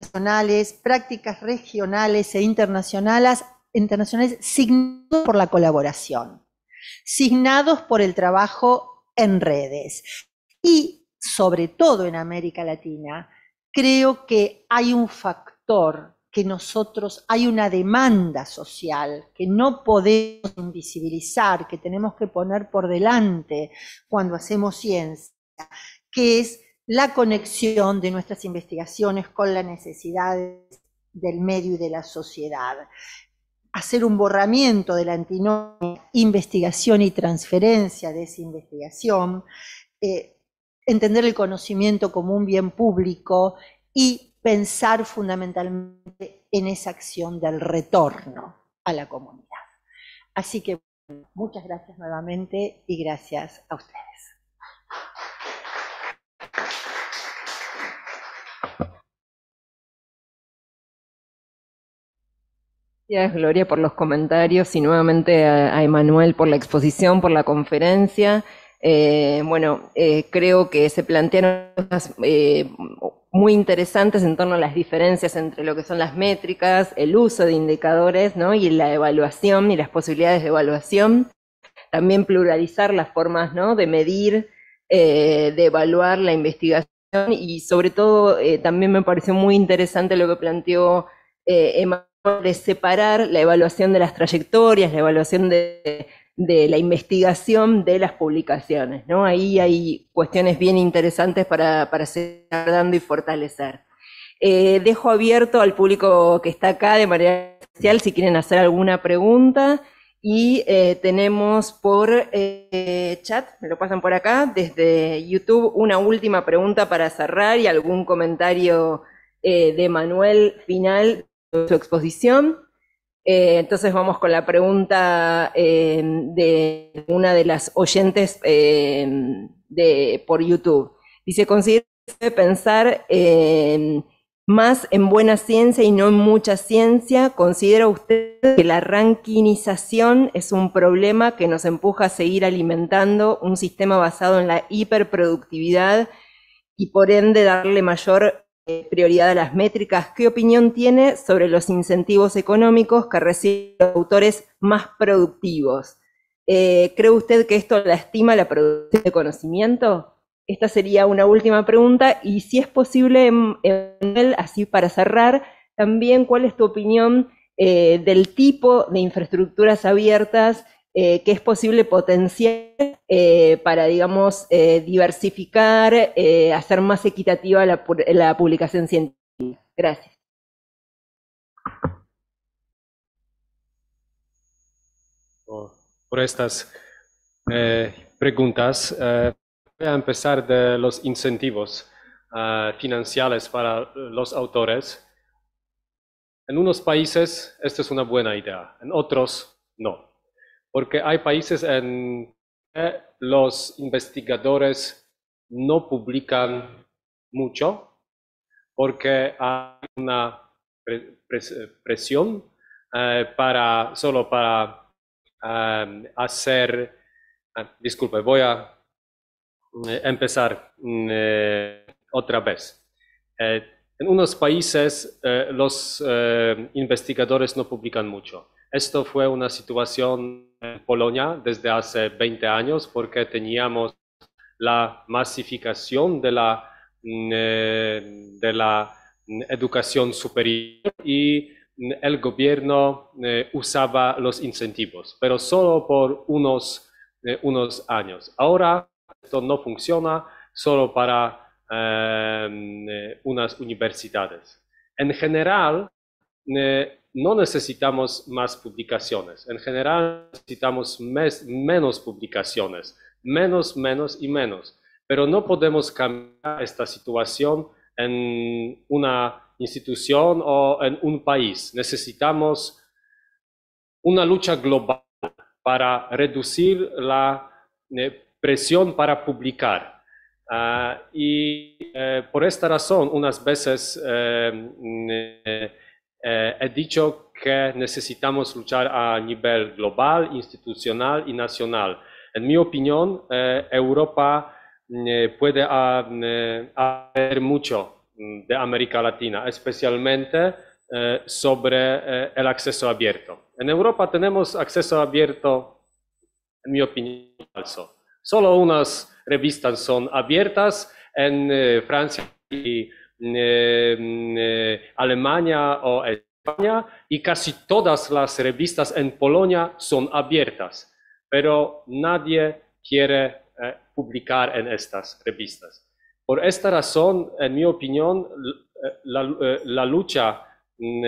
nacionales, prácticas regionales e internacionales, internacionales signados por la colaboración, signados por el trabajo en redes. Y sobre todo en América Latina, creo que hay un factor que nosotros, hay una demanda social que no podemos invisibilizar, que tenemos que poner por delante cuando hacemos ciencia, que es la conexión de nuestras investigaciones con las necesidades del medio y de la sociedad. Hacer un borramiento de la antinomia, investigación y transferencia de esa investigación, eh, entender el conocimiento como un bien público y pensar fundamentalmente en esa acción del retorno a la comunidad. Así que muchas gracias nuevamente y gracias a ustedes. Gracias Gloria por los comentarios y nuevamente a, Emanuel por la exposición, por la conferencia. Eh, bueno, eh, creo que se plantearon eh, muy interesantes en torno a las diferencias entre lo que son las métricas, el uso de indicadores ¿no? y la evaluación y las posibilidades de evaluación. También pluralizar las formas de medir, eh, de evaluar la investigación y sobre todo eh, también me pareció muy interesante lo que planteó eh, Emma de separar la evaluación de las trayectorias, la evaluación de de la investigación de las publicaciones, ¿no? Ahí hay cuestiones bien interesantes para, para seguir dando y fortalecer. Eh, dejo abierto al público que está acá de manera especial si quieren hacer alguna pregunta. Y eh, tenemos por eh, chat, me lo pasan por acá, desde YouTube, una última pregunta para cerrar y algún comentario de Manuel final de su exposición. Eh, entonces vamos con la pregunta eh, de una de las oyentes eh, de, por YouTube. Dice, ¿considera pensar más en buena ciencia y no en mucha ciencia? ¿Considera usted que la rankinización es un problema que nos empuja a seguir alimentando un sistema basado en la hiperproductividad y por ende darle mayor eh, prioridad a las métricas, ¿qué opinión tiene sobre los incentivos económicos que reciben los autores más productivos? Eh, ¿Cree usted que esto lastima la producción de conocimiento? Esta sería una última pregunta y si es posible, em, así para cerrar, también cuál es tu opinión eh, del tipo de infraestructuras abiertas ¿Qué eh, que es posible potenciar eh, para, digamos, eh, diversificar, hacer más equitativa la, publicación científica. Gracias. Por estas preguntas, voy a empezar de los incentivos financieros para los autores. En unos países esta es una buena idea, en otros no porque hay países en que los investigadores no publican mucho, porque hay una eh, presión eh, para solo para eh, hacer ah, disculpe voy a empezar mm, otra vez en unos países los investigadores no publican mucho esto fue una situación en Polonia desde hace 20 años porque teníamos la masificación de la, mm, eh, de la mm, educación superior y mm, el gobierno eh, usaba los incentivos, pero solo por unos, eh, unos años. Ahora esto no funciona solo para unas universidades. En general, no necesitamos más publicaciones. En general necesitamos menos publicaciones, menos, menos y menos. Pero no podemos cambiar esta situación en una institución o en un país. Necesitamos una lucha global para reducir la eh, presión para publicar. Ah, y eh, por esta razón, unas veces eh, eh, he dicho que necesitamos luchar a nivel global, institucional y nacional. En mi opinión, eh, Europa eh, puede ah, hacer mucho mm, de América Latina, especialmente sobre el acceso abierto. En Europa tenemos acceso abierto, en mi opinión, falso. Solo unas revistas son abiertas, en Francia y eh, eh, Alemania o España y casi todas las revistas en Polonia son abiertas, pero nadie quiere eh, publicar en estas revistas. Por esta razón, en mi opinión, la, lucha mm,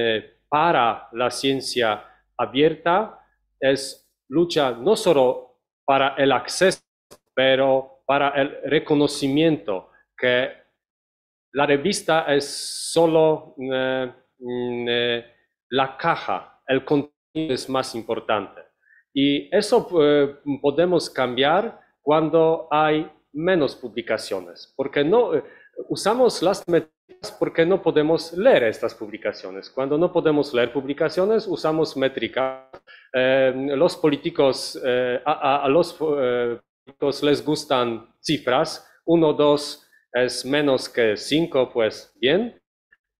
para la ciencia abierta es lucha no solo para el acceso, pero para el reconocimiento que la revista es solo eh, mm, eh, la caja, el contenido es más importante. Y eso eh, podemos cambiar cuando hay menos publicaciones, porque no usamos las métricas porque no podemos leer estas publicaciones. Cuando no podemos leer publicaciones, usamos métricas. los políticos, a, los políticos les gustan cifras, uno, dos, es menos que 5, pues bien.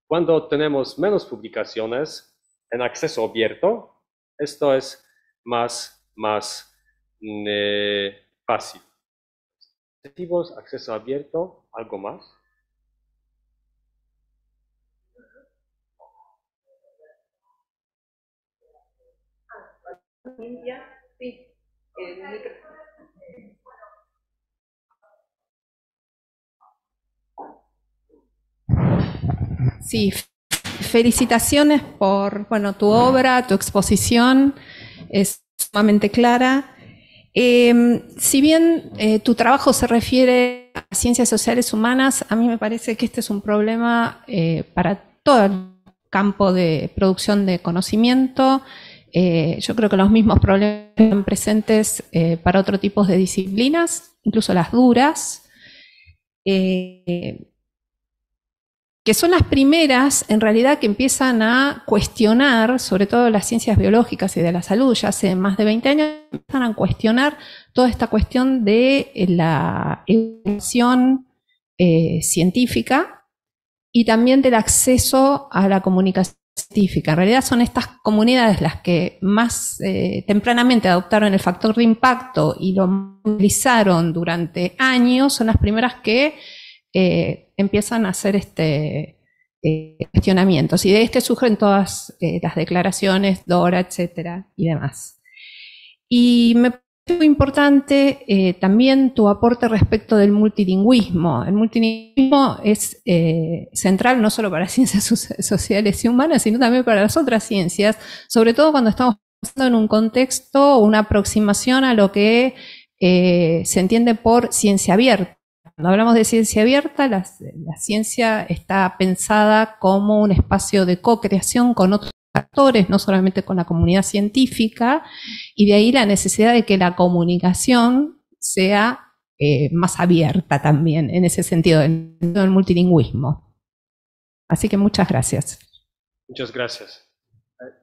Cuando tenemos menos publicaciones en acceso abierto, esto es más, más mm, eh, fácil. Objetivos, acceso abierto, algo más. Ah, eh, Sí, felicitaciones por bueno, tu obra, tu exposición, es sumamente clara. Em, si bien eh, tu trabajo se refiere a ciencias sociales humanas, a mí me parece que este es un problema eh, para todo el campo de producción de conocimiento. Eh, yo creo que los mismos problemas están presentes para otro tipo de disciplinas, incluso las duras. Eh, que son las primeras en realidad que empiezan a cuestionar, sobre todo las ciencias biológicas y de la salud, ya hace más de 20 años, empiezan a cuestionar toda esta cuestión de eh, la educación eh, científica y también del acceso a la comunicación científica. En realidad son estas comunidades las que más eh, tempranamente adoptaron el factor de impacto y lo utilizaron durante años, son las primeras que empiezan a hacer este eh, cuestionamientos. Y de este surgen todas eh, las declaraciones, Dora, etcétera, y demás. Y me parece muy importante eh, también tu aporte respecto del multilingüismo. El multilingüismo es central no solo para <laughs> ciencias sociales y humanas, sino también para las otras ciencias, sobre todo cuando estamos en un contexto, una aproximación a lo que se entiende por ciencia abierta. Cuando hablamos de ciencia abierta, la, ciencia está pensada como un espacio de co-creación con otros actores, no solamente con la comunidad científica, y de ahí la necesidad de que la comunicación sea eh, más abierta también en ese sentido, en el multilingüismo. Así que muchas gracias. Muchas gracias.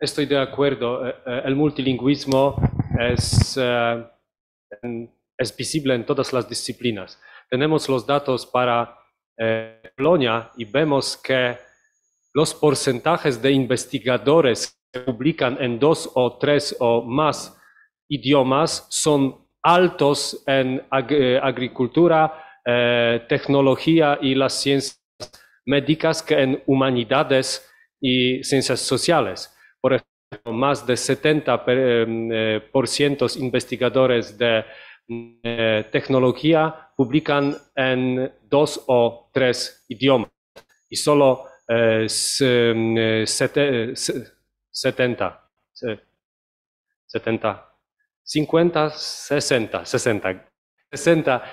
Estoy de acuerdo. Eh, eh, el multilingüismo es, es visible en todas las disciplinas tenemos los datos para Polonia eh, y vemos que los porcentajes de investigadores que publican en dos o tres o más idiomas son altos en eh, agricultura, eh, tecnología y las ciencias médicas que en humanidades y ciencias sociales. Por ejemplo, más de 70% de investigadores de tecnología publican en dos o tres idiomas y solo eh, eh, eh, setenta, setenta, 70, 50, 60, 60, 60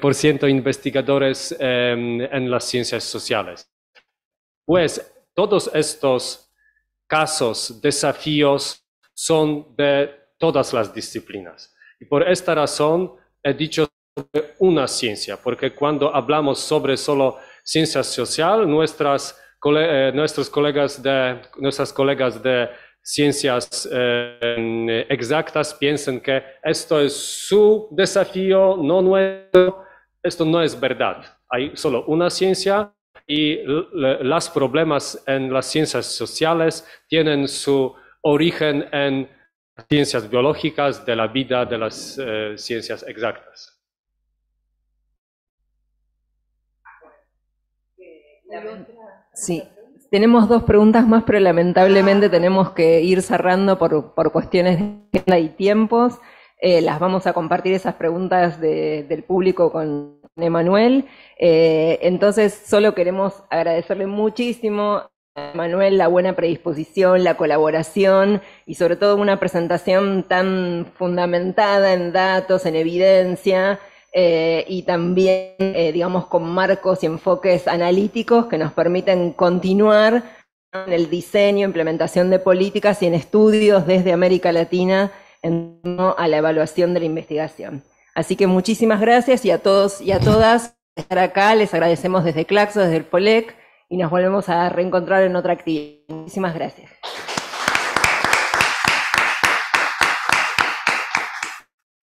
por ciento investigadores em, en las ciencias sociales. Pues todos estos casos, desafíos, son de todas las disciplinas. Y por esta razón he dicho una ciencia, porque cuando hablamos sobre solo ciencia social, nuestras, eh, nuestros colegas de, nuestras colegas de ciencias eh, exactas piensan que esto es su desafío, no nuestro. Esto no es verdad. Hay solo una ciencia y los problemas en las ciencias sociales tienen su origen en ciencias biológicas, de la vida, de las eh, ciencias exactas. Sí, tenemos dos preguntas más, pero lamentablemente tenemos que ir cerrando por, cuestiones de agenda y tiempos. Eh, las vamos a compartir esas preguntas del público con Emanuel. Eh, entonces, solo queremos agradecerle muchísimo a Emanuel la buena predisposición, la colaboración y sobre todo una presentación tan fundamentada en datos, en evidencia. Eh, y también, eh, digamos, con marcos y enfoques analíticos que nos permiten continuar en el diseño, implementación de políticas y en estudios desde América Latina en a la evaluación de la investigación. Así que muchísimas gracias y a todos y a todas por estar acá. Les agradecemos desde Claxo, desde el POLEC y nos volvemos a reencontrar en otra actividad. Muchísimas gracias.